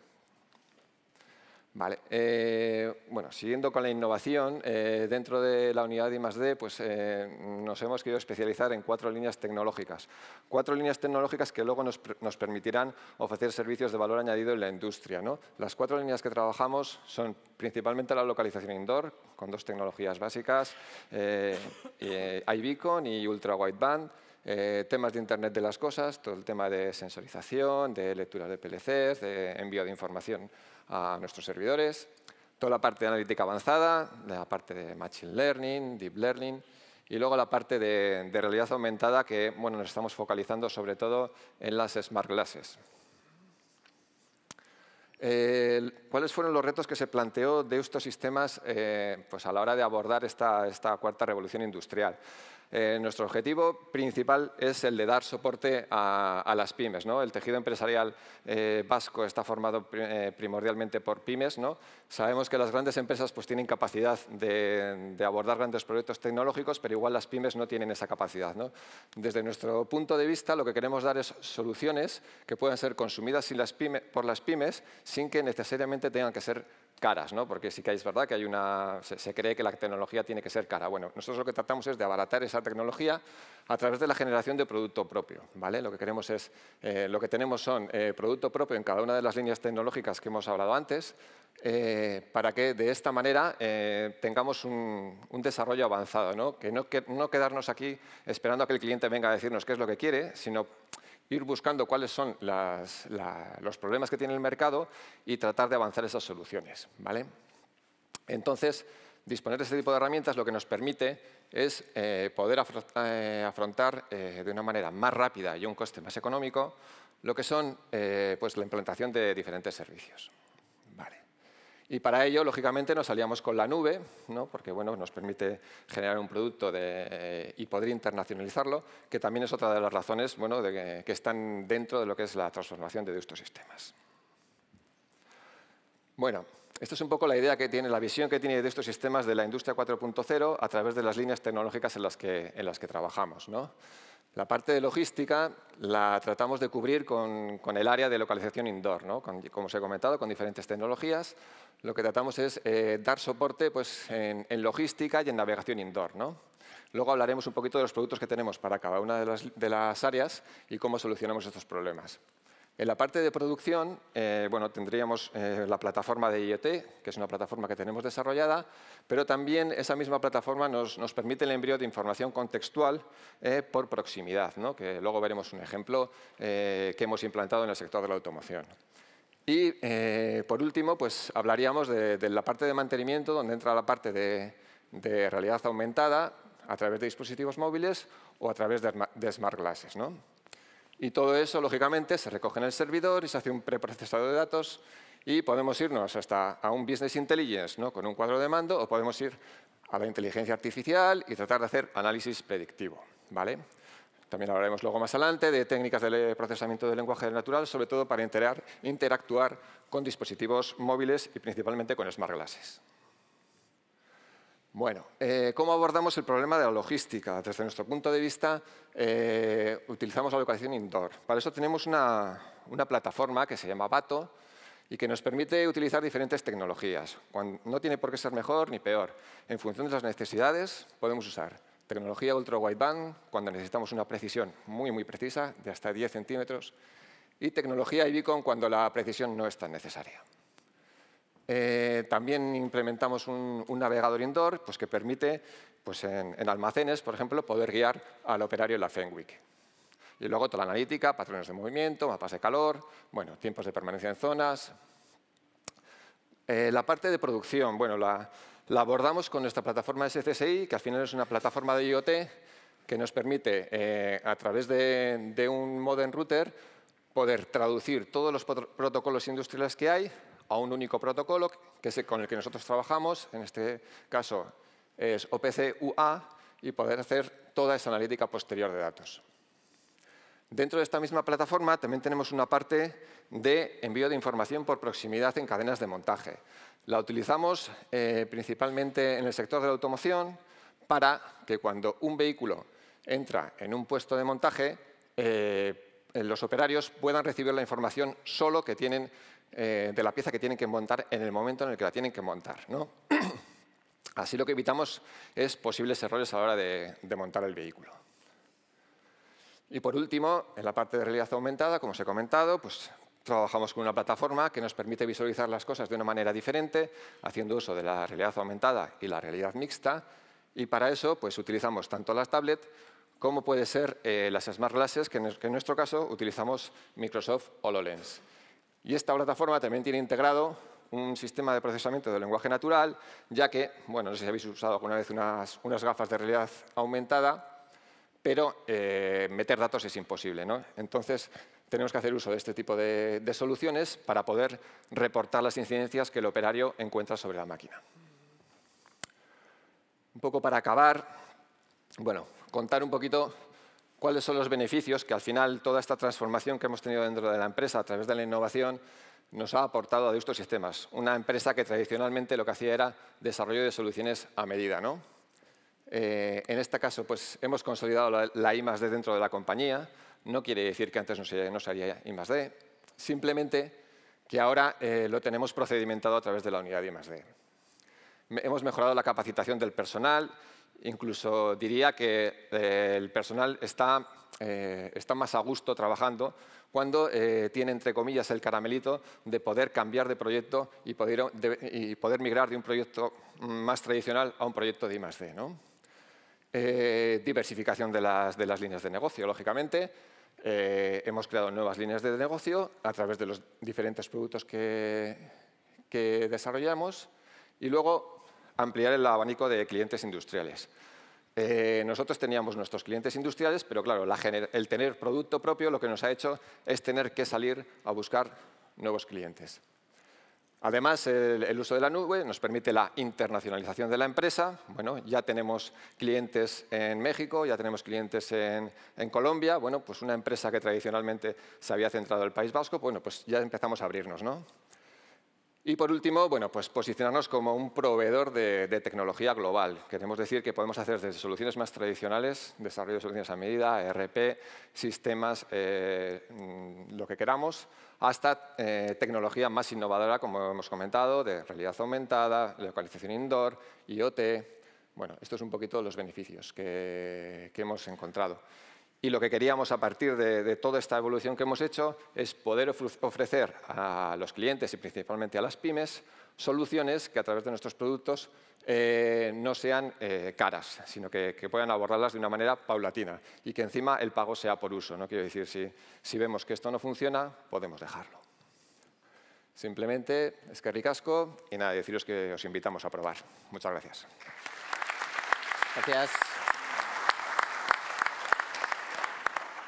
Eh, bueno, siguiendo con la innovación, eh, dentro de la unidad I+.D. Pues, eh, nos hemos querido especializar en cuatro líneas tecnológicas. Cuatro líneas tecnológicas que luego nos, permitirán ofrecer servicios de valor añadido en la industria. ¿no? Las cuatro líneas que trabajamos son principalmente la localización indoor, con dos tecnologías básicas, iBeacon y Ultra Wideband, eh, temas de Internet de las cosas, todo el tema de sensorización, de lectura de PLCs, de envío de información a nuestros servidores, toda la parte de analítica avanzada, la parte de Machine Learning, Deep Learning, y luego la parte de, realidad aumentada que bueno, nos estamos focalizando sobre todo en las smart glasses. ¿Cuáles fueron los retos que se planteó de estos sistemas eh, pues a la hora de abordar esta cuarta revolución industrial? Eh, nuestro objetivo principal es el de dar soporte a, las pymes. El tejido empresarial eh, vasco está formado eh, primordialmente por pymes. ¿no? Sabemos que las grandes empresas pues, tienen capacidad de, abordar grandes proyectos tecnológicos, pero igual las pymes no tienen esa capacidad. Desde nuestro punto de vista, lo que queremos dar es soluciones que puedan ser consumidas por las pymes sin que necesariamente tengan que ser caras, ¿no? porque sí que es verdad que hay una, se, cree que la tecnología tiene que ser cara. Bueno, nosotros lo que tratamos es de abaratar esa tecnología a través de la generación de producto propio. ¿vale? Lo que queremos es, eh, lo que tenemos son eh, producto propio en cada una de las líneas tecnológicas que hemos hablado antes, eh, para que de esta manera tengamos un, un, desarrollo avanzado, ¿no? Que, no, que no quedarnos aquí esperando a que el cliente venga a decirnos qué es lo que quiere, sino ir buscando cuáles son los problemas que tiene el mercado y tratar de avanzar esas soluciones. ¿vale? Entonces, disponer de este tipo de herramientas lo que nos permite es eh, poder eh, afrontar eh, de una manera más rápida y un coste más económico lo que son pues, la implantación de diferentes servicios. Y para ello, lógicamente, nos salíamos con la nube, ¿no? porque bueno, nos permite generar un producto y poder internacionalizarlo, que también es otra de las razones bueno, de que, están dentro de lo que es la transformación de estos sistemas. Bueno, esta es un poco la idea que tiene, la visión que tiene de estos sistemas de la industria 4.0 a través de las líneas tecnológicas en las que, en las que trabajamos. ¿no? La parte de logística la tratamos de cubrir con, el área de localización indoor, ¿no? como os he comentado, con diferentes tecnologías. Lo que tratamos es eh, dar soporte pues, en, logística y en navegación indoor. ¿no? Luego hablaremos un poquito de los productos que tenemos para cada una de las áreas y cómo solucionamos estos problemas. En la parte de producción, eh, bueno, tendríamos eh, la plataforma de IoT, que es una plataforma que tenemos desarrollada, pero también esa misma plataforma nos, permite el envío de información contextual eh, por proximidad, ¿no? que luego veremos un ejemplo que hemos implantado en el sector de la automoción. Y, por último, pues hablaríamos de, la parte de mantenimiento, donde entra la parte de, realidad aumentada a través de dispositivos móviles o a través de, de smart glasses. ¿no? Y todo eso, lógicamente, se recoge en el servidor y se hace un preprocesado de datos y podemos irnos hasta a un business intelligence ¿no? con un cuadro de mando o podemos ir a la inteligencia artificial y tratar de hacer análisis predictivo. ¿vale? También hablaremos luego más adelante de técnicas de procesamiento del lenguaje natural, sobre todo para interactuar con dispositivos móviles y principalmente con smart glasses. Bueno, eh, ¿cómo abordamos el problema de la logística? Desde nuestro punto de vista, eh, utilizamos la ubicación indoor. Para eso tenemos una, plataforma que se llama Bato y que nos permite utilizar diferentes tecnologías. no tiene por qué ser mejor ni peor. En función de las necesidades, podemos usar tecnología ultra wideband cuando necesitamos una precisión muy, muy precisa de hasta 10 centímetros y tecnología iBeacon cuando la precisión no es tan necesaria. Eh, también implementamos un, navegador indoor pues, que permite pues, en, almacenes, por ejemplo, poder guiar al operario en la Fenwick. Y luego toda la analítica, patrones de movimiento, mapas de calor, bueno, tiempos de permanencia en zonas. Eh, la parte de producción, bueno, la, abordamos con nuestra plataforma SCSI, que al final es una plataforma de IoT que nos permite, eh, a través de, un modern router, poder traducir todos los protocolos industriales que hay a un único protocolo que es con el que nosotros trabajamos, en este caso es OPC-UA, y poder hacer toda esa analítica posterior de datos. Dentro de esta misma plataforma también tenemos una parte de envío de información por proximidad en cadenas de montaje. La utilizamos eh, principalmente en el sector de la automoción para que cuando un vehículo entra en un puesto de montaje, eh, los operarios puedan recibir la información solo que tienen eh, de la pieza que tienen que montar en el momento en el que la tienen que montar. ¿no? Así lo que evitamos es posibles errores a la hora de, montar el vehículo. Y por último, en la parte de realidad aumentada, como os he comentado, pues trabajamos con una plataforma que nos permite visualizar las cosas de una manera diferente, haciendo uso de la realidad aumentada y la realidad mixta. Y para eso pues, utilizamos tanto las tablets como puede ser eh, las Smart Glasses, que en, que en nuestro caso utilizamos Microsoft HoloLens. Y esta plataforma también tiene integrado un sistema de procesamiento de lenguaje natural, ya que, bueno, no sé si habéis usado alguna vez unas, gafas de realidad aumentada, pero eh, meter datos es imposible. ¿no? Entonces, tenemos que hacer uso de este tipo de soluciones para poder reportar las incidencias que el operario encuentra sobre la máquina. Un poco para acabar, bueno, contar un poquito cuáles son los beneficios que al final toda esta transformación que hemos tenido dentro de la empresa a través de la innovación nos ha aportado a estos Sistemas, una empresa que tradicionalmente lo que hacía era desarrollo de soluciones a medida. ¿no? Eh, en este caso, pues hemos consolidado la, la I D dentro de la compañía, no quiere decir que antes no se, no se haría I simplemente que ahora eh, lo tenemos procedimentado a través de la unidad I más D. Hemos mejorado la capacitación del personal Incluso diría que eh, el personal está, eh, está, más a gusto trabajando cuando eh, tiene, entre comillas, el caramelito de poder cambiar de proyecto y poder, y poder migrar de un proyecto más tradicional a un proyecto de I+.D. ¿no? diversificación de las, de las líneas de negocio, lógicamente. hemos creado nuevas líneas de negocio a través de los diferentes productos que, que desarrollamos y luego ampliar el abanico de clientes industriales. Eh, nosotros teníamos nuestros clientes industriales, pero claro, el tener producto propio lo que nos ha hecho es tener que salir a buscar nuevos clientes. Además, el, uso de la nube nos permite la internacionalización de la empresa. Bueno, ya tenemos clientes en México, ya tenemos clientes en, en, Colombia. Bueno, pues una empresa que tradicionalmente se había centrado en el País Vasco, bueno, pues ya empezamos a abrirnos, ¿no? Y por último, bueno, pues posicionarnos como un proveedor de, tecnología global. Queremos decir que podemos hacer desde soluciones más tradicionales, desarrollo de soluciones a medida, ERP, sistemas, eh, mm, lo que queramos, hasta eh, tecnología más innovadora, como hemos comentado, de realidad aumentada, localización indoor, IoT. Bueno, esto es un poquito los beneficios que hemos encontrado. Y lo que queríamos a partir de, toda esta evolución que hemos hecho es poder ofrecer a los clientes y principalmente a las pymes soluciones que a través de nuestros productos eh, no sean eh, caras, sino que, puedan abordarlas de una manera paulatina y que encima el pago sea por uso. ¿no? Quiero decir, si, si vemos que esto no funciona, podemos dejarlo. Simplemente es que ricasco y nada, deciros que os invitamos a probar. Muchas gracias. Gracias.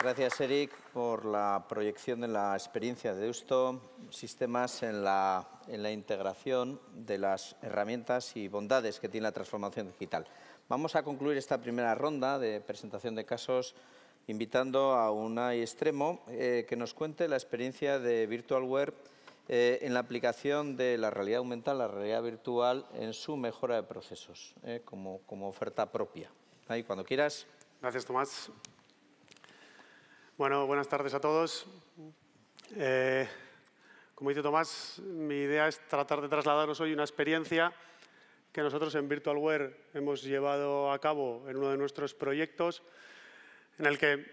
Gracias, Eric, por la proyección de la experiencia de Deusto, sistemas en la, en la integración de las herramientas y bondades que tiene la transformación digital. Vamos a concluir esta primera ronda de presentación de casos invitando a Unai Extremo eh, que nos cuente la experiencia de Virtualware eh, en la aplicación de la realidad aumentada, la realidad virtual, en su mejora de procesos, eh, como, como oferta propia. Ahí, cuando quieras. Gracias, Tomás. Bueno, buenas tardes a todos. Eh, como dice Tomás, mi idea es tratar de trasladaros hoy una experiencia que nosotros en VirtualWare hemos llevado a cabo en uno de nuestros proyectos, en el que,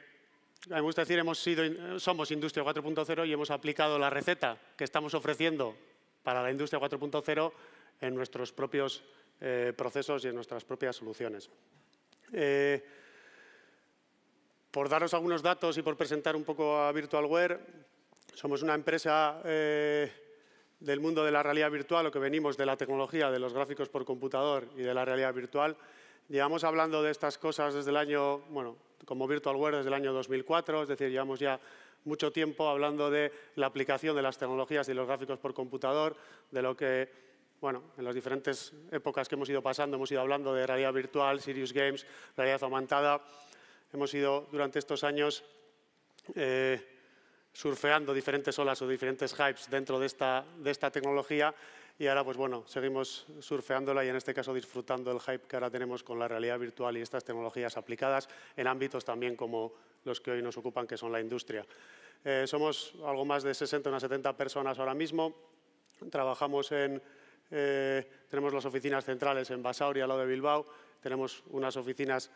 me gusta decir, hemos sido, somos Industria 4.0 y hemos aplicado la receta que estamos ofreciendo para la Industria 4.0 en nuestros propios eh, procesos y en nuestras propias soluciones. Eh, por daros algunos datos y por presentar un poco a VirtualWare, somos una empresa eh, del mundo de la realidad virtual, o que venimos de la tecnología, de los gráficos por computador y de la realidad virtual. Llevamos hablando de estas cosas desde el año, bueno, como VirtualWare desde el año 2004, es decir, llevamos ya mucho tiempo hablando de la aplicación de las tecnologías y los gráficos por computador, de lo que, bueno, en las diferentes épocas que hemos ido pasando hemos ido hablando de realidad virtual, Sirius Games, realidad aumentada, hemos ido durante estos años eh, surfeando diferentes olas o diferentes hypes dentro de esta, de esta tecnología y ahora, pues bueno, seguimos surfeándola y en este caso disfrutando el hype que ahora tenemos con la realidad virtual y estas tecnologías aplicadas en ámbitos también como los que hoy nos ocupan, que son la industria. Eh, somos algo más de 60, unas 70 personas ahora mismo. Trabajamos en, eh, tenemos las oficinas centrales en Basauri, al lado de Bilbao. Tenemos unas oficinas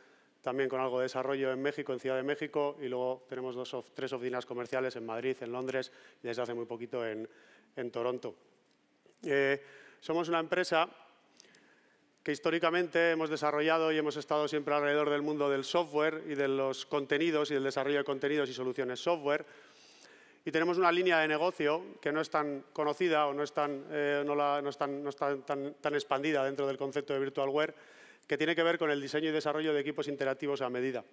también con algo de desarrollo en México, en Ciudad de México, y luego tenemos tres oficinas comerciales en Madrid, en Londres y desde hace muy poquito en, Toronto. Eh, somos una empresa que históricamente hemos desarrollado y hemos estado siempre alrededor del mundo del software y de los contenidos y del desarrollo de contenidos y soluciones software. Y tenemos una línea de negocio que no es tan conocida o no es tan, eh, no la, no no tan, tan expandida dentro del concepto de virtualware, que tiene que ver con el diseño y desarrollo de equipos interactivos a medida.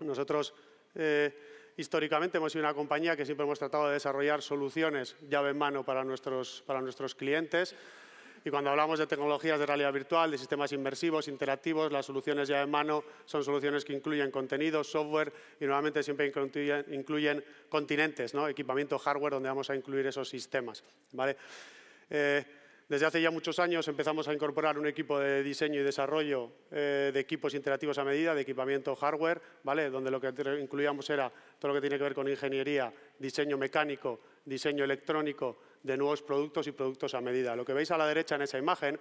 Nosotros eh, históricamente hemos sido una compañía que siempre hemos tratado de desarrollar soluciones llave en mano para nuestros, para nuestros clientes. Y cuando hablamos de tecnologías de realidad virtual, de sistemas inmersivos, interactivos, las soluciones llave en mano son soluciones que incluyen contenido, software y nuevamente, siempre incluyen, continentes, ¿no? equipamiento hardware donde vamos a incluir esos sistemas. ¿vale? Eh, desde hace ya muchos años empezamos a incorporar un equipo de diseño y desarrollo eh, de equipos interactivos a medida, de equipamiento hardware, ¿vale? donde lo que incluíamos era todo lo que tiene que ver con ingeniería, diseño mecánico, diseño electrónico de nuevos productos y productos a medida. Lo que veis a la derecha en esa imagen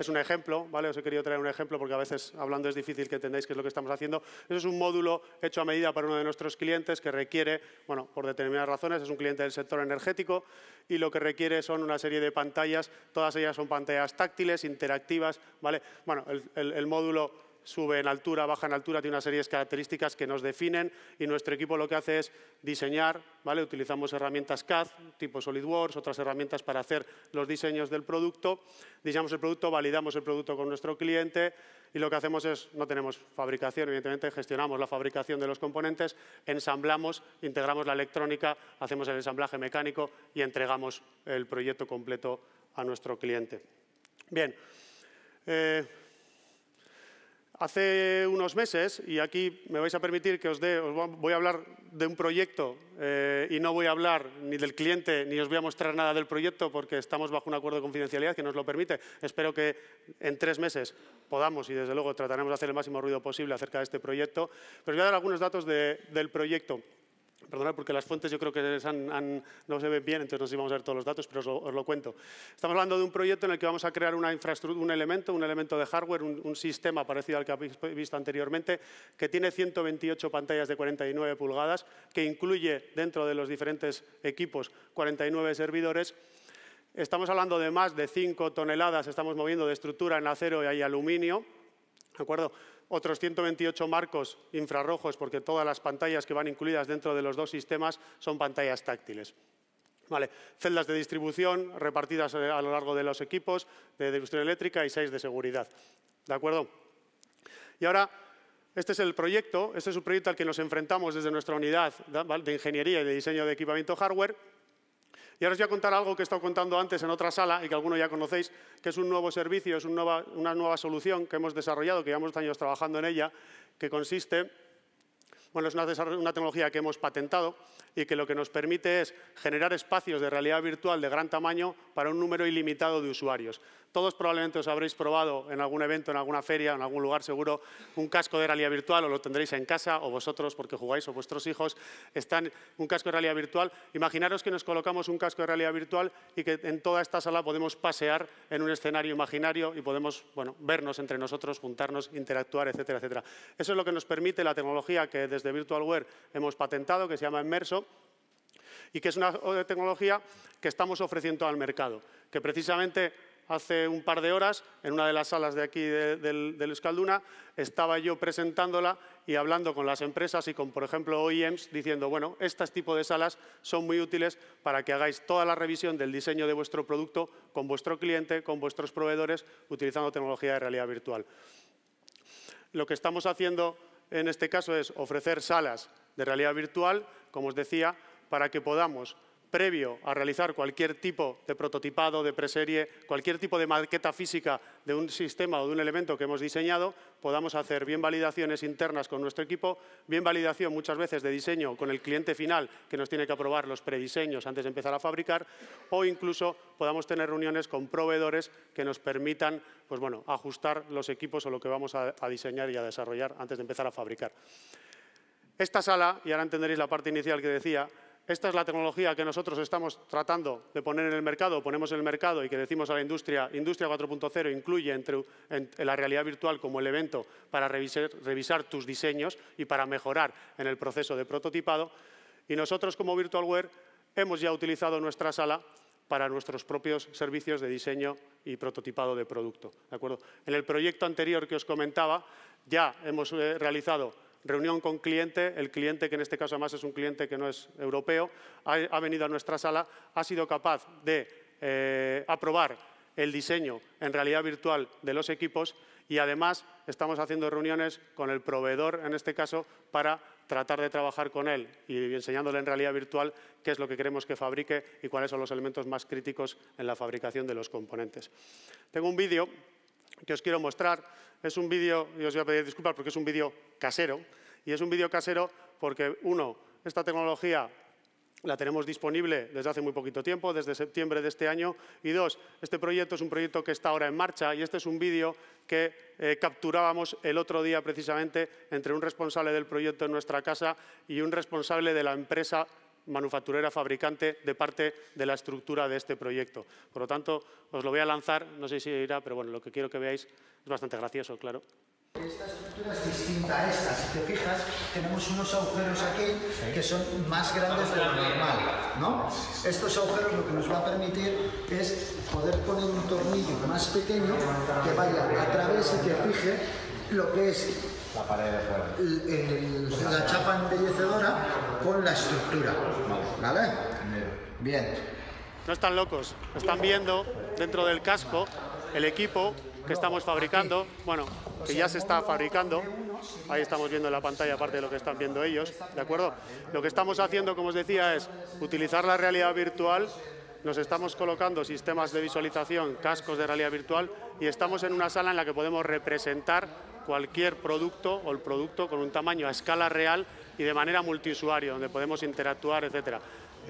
es un ejemplo, ¿vale? Os he querido traer un ejemplo porque a veces hablando es difícil que entendáis qué es lo que estamos haciendo. Eso es un módulo hecho a medida para uno de nuestros clientes que requiere, bueno, por determinadas razones, es un cliente del sector energético y lo que requiere son una serie de pantallas, todas ellas son pantallas táctiles, interactivas, ¿vale? Bueno, el, el módulo sube en altura, baja en altura, tiene una serie de características que nos definen y nuestro equipo lo que hace es diseñar, ¿vale? utilizamos herramientas CAD, tipo SolidWorks, otras herramientas para hacer los diseños del producto, diseñamos el producto, validamos el producto con nuestro cliente y lo que hacemos es, no tenemos fabricación, evidentemente gestionamos la fabricación de los componentes, ensamblamos, integramos la electrónica, hacemos el ensamblaje mecánico y entregamos el proyecto completo a nuestro cliente. Bien. Eh, Hace unos meses, y aquí me vais a permitir que os dé, os voy a hablar de un proyecto eh, y no voy a hablar ni del cliente ni os voy a mostrar nada del proyecto porque estamos bajo un acuerdo de confidencialidad que nos lo permite. Espero que en tres meses podamos y desde luego trataremos de hacer el máximo ruido posible acerca de este proyecto. Pero os voy a dar algunos datos del proyecto. Perdonad porque las fuentes yo creo que no se ven bien, entonces no sé si vamos a ver todos los datos, pero os lo, cuento. Estamos hablando de un proyecto en el que vamos a crear una un elemento, un elemento de hardware, un, un, sistema parecido al que habéis visto anteriormente, que tiene 128 pantallas de 49 pulgadas, que incluye dentro de los diferentes equipos 49 servidores. Estamos hablando de más de 5 toneladas, estamos moviendo de estructura en acero y aluminio. ¿De acuerdo? otros 128 marcos infrarrojos, porque todas las pantallas que van incluidas dentro de los dos sistemas son pantallas táctiles. Celdas de distribución repartidas eh, a lo largo de los equipos de industria eléctrica y seis de seguridad. ¿De acuerdo? Y ahora, este es el proyecto, este es un proyecto al que nos enfrentamos desde nuestra unidad de ingeniería y de diseño de equipamiento hardware y ahora os voy a contar algo que he estado contando antes en otra sala y que algunos ya conocéis, que es un nuevo servicio, es una nueva solución que hemos desarrollado, que llevamos años trabajando en ella, que consiste, bueno, es una tecnología que hemos patentado y que lo que nos permite es generar espacios de realidad virtual de gran tamaño para un número ilimitado de usuarios. Todos probablemente os habréis probado en algún evento, en alguna feria, en algún lugar seguro, un casco de realidad virtual o lo tendréis en casa o vosotros porque jugáis o vuestros hijos están un casco de realidad virtual. Imaginaros que nos colocamos un casco de realidad virtual y que en toda esta sala podemos pasear en un escenario imaginario y podemos bueno, vernos entre nosotros, juntarnos, interactuar, etcétera, etcétera. Eso es lo que nos permite la tecnología que desde VirtualWare hemos patentado, que se llama Inmerso, y que es una tecnología que estamos ofreciendo al mercado, que precisamente hace un par de horas, en una de las salas de aquí del de, estaba yo presentándola y hablando con las empresas y con, por ejemplo, OEMs, diciendo, bueno, este tipo de salas son muy útiles para que hagáis toda la revisión del diseño de vuestro producto con vuestro cliente, con vuestros proveedores, utilizando tecnología de realidad virtual. Lo que estamos haciendo en este caso es ofrecer salas de realidad virtual, como os decía, para que podamos previo a realizar cualquier tipo de prototipado, de preserie, cualquier tipo de maqueta física de un sistema o de un elemento que hemos diseñado, podamos hacer bien validaciones internas con nuestro equipo, bien validación muchas veces de diseño con el cliente final que nos tiene que aprobar los prediseños antes de empezar a fabricar, o incluso podamos tener reuniones con proveedores que nos permitan pues bueno, ajustar los equipos o lo que vamos a, a diseñar y a desarrollar antes de empezar a fabricar. Esta sala, y ahora entenderéis la parte inicial que decía, esta es la tecnología que nosotros estamos tratando de poner en el mercado, ponemos en el mercado y que decimos a la industria, Industria 4.0 incluye entre, la realidad virtual como elemento para revisar, tus diseños y para mejorar en el proceso de prototipado. Y nosotros como VirtualWare hemos ya utilizado nuestra sala para nuestros propios servicios de diseño y prototipado de producto. acuerdo? En el proyecto anterior que os comentaba ya hemos eh, realizado reunión con cliente, el cliente que en este caso además es un cliente que no es europeo, ha, venido a nuestra sala, ha sido capaz de eh, aprobar el diseño en realidad virtual de los equipos y además estamos haciendo reuniones con el proveedor en este caso para tratar de trabajar con él y enseñándole en realidad virtual qué es lo que queremos que fabrique y cuáles son los elementos más críticos en la fabricación de los componentes. Tengo un vídeo que os quiero mostrar es un vídeo, y os voy a pedir disculpas porque es un vídeo casero, y es un vídeo casero porque, uno, esta tecnología la tenemos disponible desde hace muy poquito tiempo, desde septiembre de este año. Y dos, este proyecto es un proyecto que está ahora en marcha y este es un vídeo que eh, capturábamos el otro día precisamente entre un responsable del proyecto en nuestra casa y un responsable de la empresa manufacturera fabricante de parte de la estructura de este proyecto. Por lo tanto, os lo voy a lanzar, no sé si irá, pero bueno, lo que quiero que veáis es bastante gracioso, claro. Esta estructura es distinta a esta, si te fijas, tenemos unos agujeros aquí que son más grandes de lo normal, ¿no? Estos agujeros lo que nos va a permitir es poder poner un tornillo más pequeño que vaya a través y que fije lo que es la pared de fuera. la, chapa embellecedora con la estructura. ¿Vale? Bien. No están locos, están viendo dentro del casco el equipo que estamos fabricando, bueno, que ya se está fabricando, ahí estamos viendo en la pantalla aparte de lo que están viendo ellos, ¿de acuerdo? Lo que estamos haciendo, como os decía, es utilizar la realidad virtual, nos estamos colocando sistemas de visualización, cascos de realidad virtual y estamos en una sala en la que podemos representar cualquier producto o el producto con un tamaño a escala real y de manera multiusuario, donde podemos interactuar, etcétera.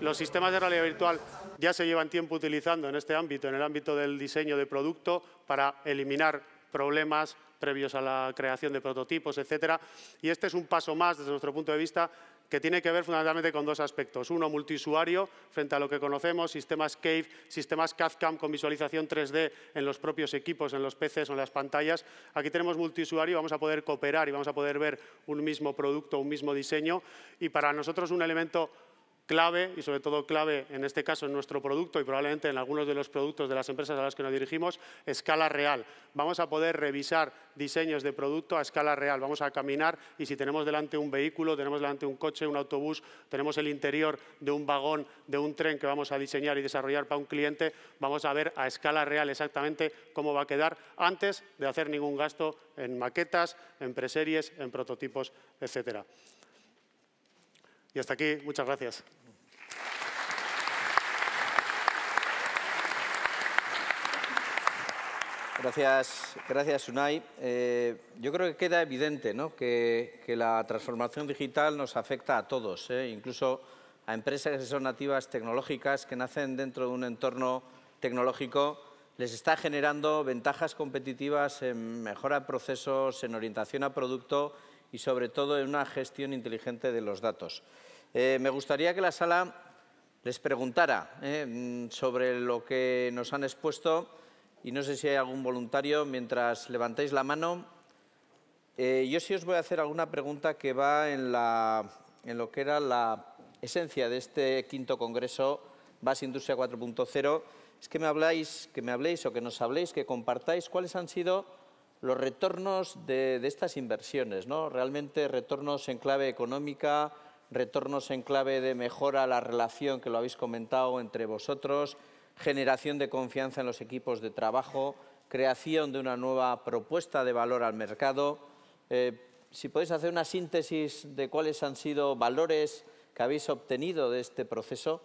Los sistemas de realidad virtual ya se llevan tiempo utilizando en este ámbito, en el ámbito del diseño de producto, para eliminar problemas previos a la creación de prototipos, etcétera. Y este es un paso más, desde nuestro punto de vista, que tiene que ver fundamentalmente con dos aspectos. Uno, multiusuario, frente a lo que conocemos, sistemas CAVE, sistemas cad con visualización 3D en los propios equipos, en los PCs o en las pantallas. Aquí tenemos multiusuario, vamos a poder cooperar y vamos a poder ver un mismo producto, un mismo diseño. Y para nosotros un elemento clave y sobre todo clave en este caso en nuestro producto y probablemente en algunos de los productos de las empresas a las que nos dirigimos, escala real. Vamos a poder revisar diseños de producto a escala real, vamos a caminar y si tenemos delante un vehículo, tenemos delante un coche, un autobús, tenemos el interior de un vagón, de un tren que vamos a diseñar y desarrollar para un cliente, vamos a ver a escala real exactamente cómo va a quedar antes de hacer ningún gasto en maquetas, en preseries, en prototipos, etcétera. Y hasta aquí, muchas gracias. Gracias, gracias eh, yo creo que queda evidente que, la transformación digital nos afecta a todos, ¿eh? incluso a empresas que son nativas tecnológicas, que nacen dentro de un entorno tecnológico, les está generando ventajas competitivas en mejora de procesos, en orientación a producto y sobre todo en una gestión inteligente de los datos. Eh, me gustaría que la sala les preguntara sobre lo que nos han expuesto y no sé si hay algún voluntario, mientras levantáis la mano, eh, yo sí os voy a hacer alguna pregunta que va en, lo que era la esencia de este quinto congreso Base Industria 4.0. Es que me habláis, que me habléis o que nos habléis, que compartáis cuáles han sido los retornos de, de estas inversiones, ¿no? Realmente retornos en clave económica, retornos en clave de mejora a la relación que lo habéis comentado entre vosotros, generación de confianza en los equipos de trabajo, creación de una nueva propuesta de valor al mercado. Eh, si podéis hacer una síntesis de cuáles han sido valores que habéis obtenido de este proceso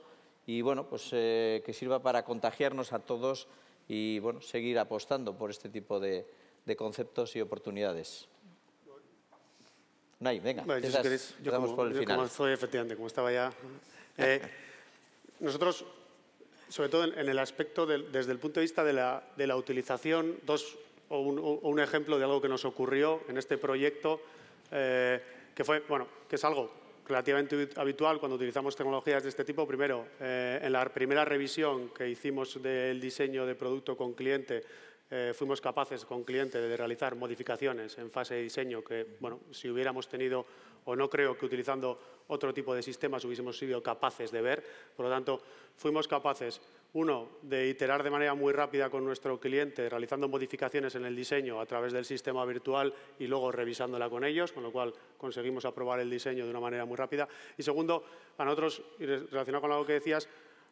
y bueno, pues eh, que sirva para contagiarnos a todos y bueno, seguir apostando por este tipo de, conceptos y oportunidades. Nay, venga, por el final. soy, como estaba ya. Eh, nosotros sobre todo en el aspecto, desde el punto de vista de la, utilización, dos, o un, ejemplo de algo que nos ocurrió en este proyecto, eh, que, fue, bueno, que es algo relativamente habitual cuando utilizamos tecnologías de este tipo. Primero, eh, en la primera revisión que hicimos del diseño de producto con cliente, eh, fuimos capaces con cliente de realizar modificaciones en fase de diseño que, bueno, si hubiéramos tenido o no creo que utilizando otro tipo de sistemas hubiésemos sido capaces de ver. Por lo tanto, fuimos capaces, uno, de iterar de manera muy rápida con nuestro cliente, realizando modificaciones en el diseño a través del sistema virtual y luego revisándola con ellos, con lo cual conseguimos aprobar el diseño de una manera muy rápida. Y segundo, a nosotros, relacionado con algo que decías,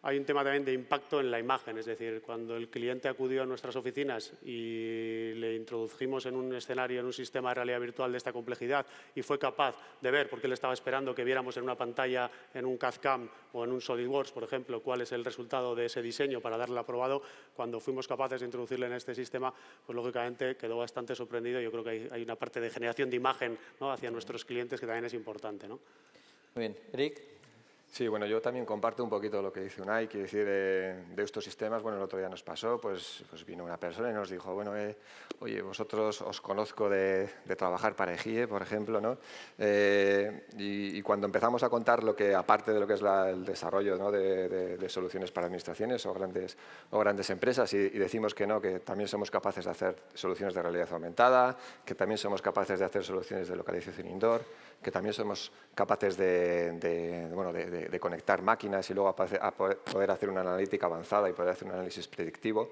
hay un tema también de impacto en la imagen, es decir, cuando el cliente acudió a nuestras oficinas y le introdujimos en un escenario, en un sistema de realidad virtual de esta complejidad y fue capaz de ver, porque él estaba esperando que viéramos en una pantalla, en un CAD-CAM o en un SolidWorks, por ejemplo, cuál es el resultado de ese diseño para darle aprobado, cuando fuimos capaces de introducirle en este sistema, pues lógicamente quedó bastante sorprendido. Yo creo que hay, una parte de generación de imagen ¿no? hacia nuestros clientes que también es importante. ¿no? Muy bien. Eric. Sí, bueno, yo también comparto un poquito lo que dice Unai, quiere decir, eh, de estos sistemas, bueno, el otro día nos pasó, pues, pues vino una persona y nos dijo, bueno, eh, oye, vosotros os conozco de, trabajar para EGIE, por ejemplo, ¿no? Eh, y, cuando empezamos a contar lo que, aparte de lo que es el desarrollo ¿no? de, soluciones para administraciones o grandes, o grandes empresas, y, decimos que no, que también somos capaces de hacer soluciones de realidad aumentada, que también somos capaces de hacer soluciones de localización indoor, que también somos capaces de, conectar máquinas y luego poder hacer una analítica avanzada y poder hacer un análisis predictivo.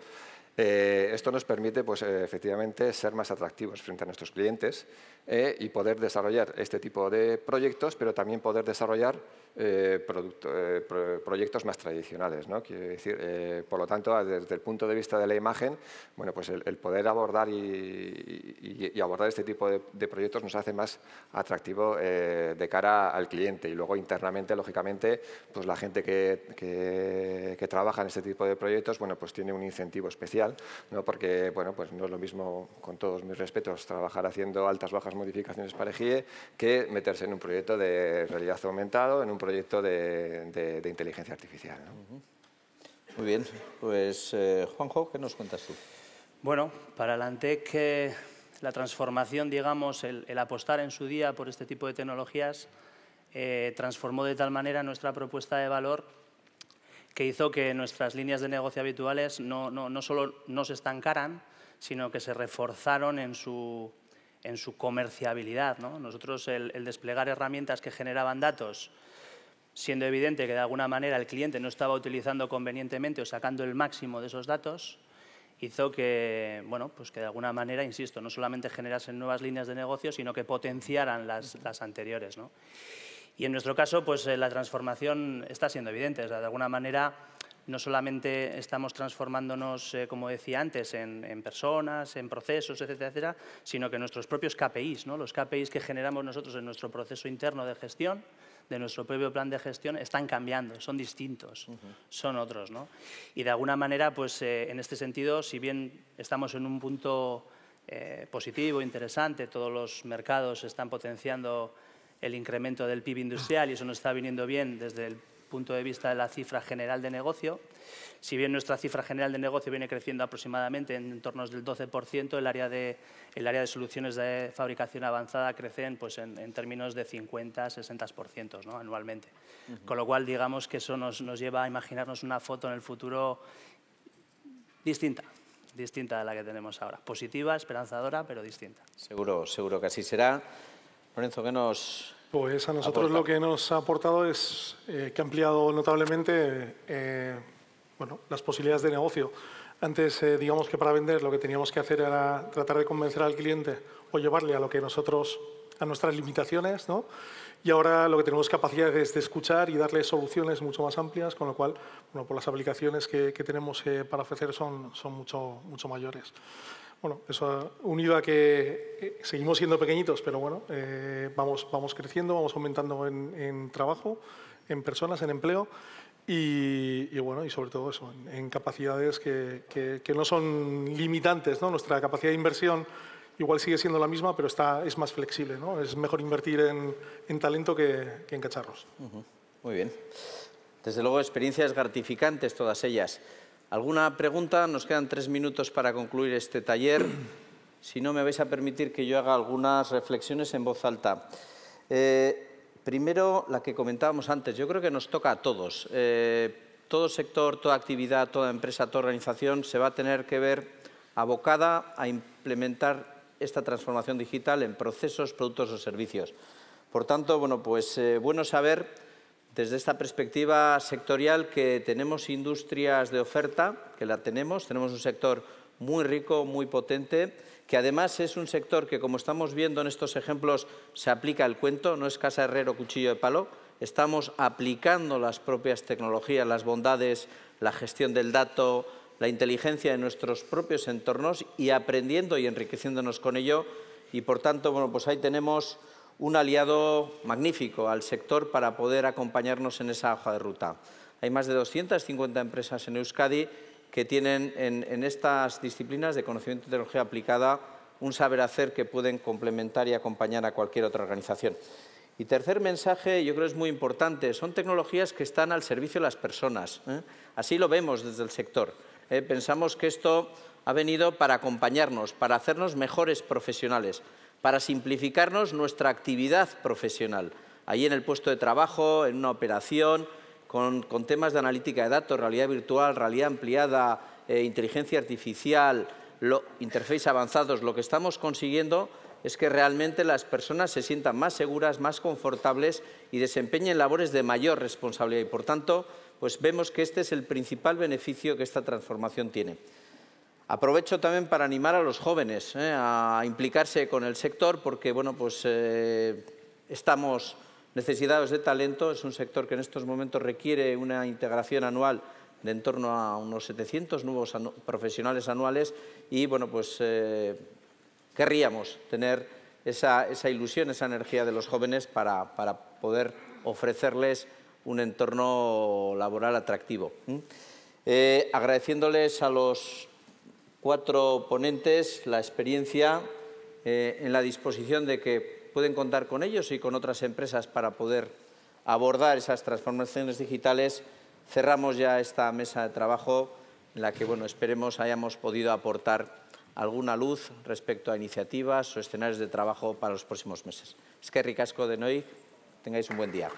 Eh, esto nos permite, pues, eh, efectivamente, ser más atractivos frente a nuestros clientes eh, y poder desarrollar este tipo de proyectos, pero también poder desarrollar eh, eh, proyectos más tradicionales. ¿no? decir, eh, por lo tanto, desde el punto de vista de la imagen, bueno, pues el, poder abordar y, abordar este tipo de, proyectos nos hace más atractivo de cara al cliente y luego internamente, lógicamente, pues la gente que, que, trabaja en este tipo de proyectos, bueno, pues tiene un incentivo especial, ¿no? porque bueno, pues no es lo mismo, con todos mis respetos, trabajar haciendo altas, bajas modificaciones para EGIE que meterse en un proyecto de realidad aumentada, en un proyecto de, inteligencia artificial. Muy bien, pues eh, Juanjo, ¿qué nos cuentas tú? Bueno, para la Antec eh, la transformación, digamos, el, apostar en su día por este tipo de tecnologías eh, transformó de tal manera nuestra propuesta de valor que hizo que nuestras líneas de negocio habituales no, no solo no se estancaran, sino que se reforzaron en su, en su comerciabilidad. Nosotros el, el, desplegar herramientas que generaban datos siendo evidente que de alguna manera el cliente no estaba utilizando convenientemente o sacando el máximo de esos datos, hizo que, bueno, pues que de alguna manera, insisto, no solamente generasen nuevas líneas de negocio, sino que potenciaran las, anteriores. Y en nuestro caso, pues eh, la transformación está siendo evidente. de alguna manera, no solamente estamos transformándonos, eh, como decía antes, en, en, personas, en procesos, etcétera, etcétera, sino que nuestros propios KPIs, ¿no? los KPIs que generamos nosotros en nuestro proceso interno de gestión, de nuestro propio plan de gestión están cambiando, son distintos, son otros. ¿no? Y de alguna manera, pues eh, en este sentido, si bien estamos en un punto eh, positivo, interesante, todos los mercados están potenciando el incremento del PIB industrial y eso nos está viniendo bien desde el punto de vista de la cifra general de negocio. Si bien nuestra cifra general de negocio viene creciendo aproximadamente en torno del 12%, el área de, el área de soluciones de fabricación avanzada crecen pues, en, términos de 50-60% anualmente. Con lo cual, digamos que eso nos, nos lleva a imaginarnos una foto en el futuro distinta distinta de la que tenemos ahora. Positiva, esperanzadora, pero distinta. Seguro, seguro que así será. Lorenzo, ¿qué nos, pues a nosotros lo que nos ha aportado es eh, que ha ampliado notablemente eh, bueno, las posibilidades de negocio. Antes, eh, digamos que para vender lo que teníamos que hacer era tratar de convencer al cliente o llevarle a lo que nosotros, a nuestras limitaciones, Y ahora lo que tenemos capacidad es de escuchar y darle soluciones mucho más amplias, con lo cual, bueno, pues las aplicaciones que, tenemos para ofrecer son, son mucho, mucho mayores. Bueno, eso unido a que eh, seguimos siendo pequeñitos, pero bueno, eh, vamos, vamos creciendo, vamos aumentando en, trabajo, en personas, en empleo y, bueno, y sobre todo eso, en, capacidades que, no son limitantes, ¿no? Nuestra capacidad de inversión igual sigue siendo la misma, pero está, es más flexible, ¿no? Es mejor invertir en, talento que, que, en cacharros. Muy bien. Desde luego, experiencias gratificantes todas ellas. ¿Alguna pregunta? Nos quedan tres minutos para concluir este taller. Si no, me vais a permitir que yo haga algunas reflexiones en voz alta. Eh, primero, la que comentábamos antes. Yo creo que nos toca a todos. Eh, todo sector, toda actividad, toda empresa, toda organización se va a tener que ver abocada a implementar esta transformación digital en procesos, productos o servicios. Por tanto, bueno, pues eh, bueno saber desde esta perspectiva sectorial que tenemos industrias de oferta, que la tenemos, tenemos un sector muy rico, muy potente, que además es un sector que, como estamos viendo en estos ejemplos, se aplica el cuento, no es casa herrero, cuchillo de palo, estamos aplicando las propias tecnologías, las bondades, la gestión del dato, la inteligencia de nuestros propios entornos y aprendiendo y enriqueciéndonos con ello. Y por tanto, bueno, pues ahí tenemos un aliado magnífico al sector para poder acompañarnos en esa hoja de ruta. Hay más de 250 empresas en Euskadi que tienen en, estas disciplinas de conocimiento y tecnología aplicada un saber hacer que pueden complementar y acompañar a cualquier otra organización. Y tercer mensaje, yo creo que es muy importante, son tecnologías que están al servicio de las personas. ¿eh? Así lo vemos desde el sector. ¿eh? Pensamos que esto ha venido para acompañarnos, para hacernos mejores profesionales para simplificarnos nuestra actividad profesional. Ahí en el puesto de trabajo, en una operación, con, temas de analítica de datos, realidad virtual, realidad ampliada, eh, inteligencia artificial, lo, avanzados, lo que estamos consiguiendo es que realmente las personas se sientan más seguras, más confortables y desempeñen labores de mayor responsabilidad. Y por tanto, pues vemos que este es el principal beneficio que esta transformación tiene. Aprovecho también para animar a los jóvenes eh, a implicarse con el sector porque bueno, pues, eh, estamos necesitados de talento. Es un sector que en estos momentos requiere una integración anual de en torno a unos 700 nuevos profesionales anuales y bueno, pues, eh, querríamos tener esa, ilusión, esa energía de los jóvenes para, poder ofrecerles un entorno laboral atractivo. agradeciéndoles a los cuatro ponentes la experiencia eh, en la disposición de que pueden contar con ellos y con otras empresas para poder abordar esas transformaciones digitales. Cerramos ya esta mesa de trabajo en la que bueno, esperemos hayamos podido aportar alguna luz respecto a iniciativas o escenarios de trabajo para los próximos meses. Es que ricasco de Noy, tengáis un buen día.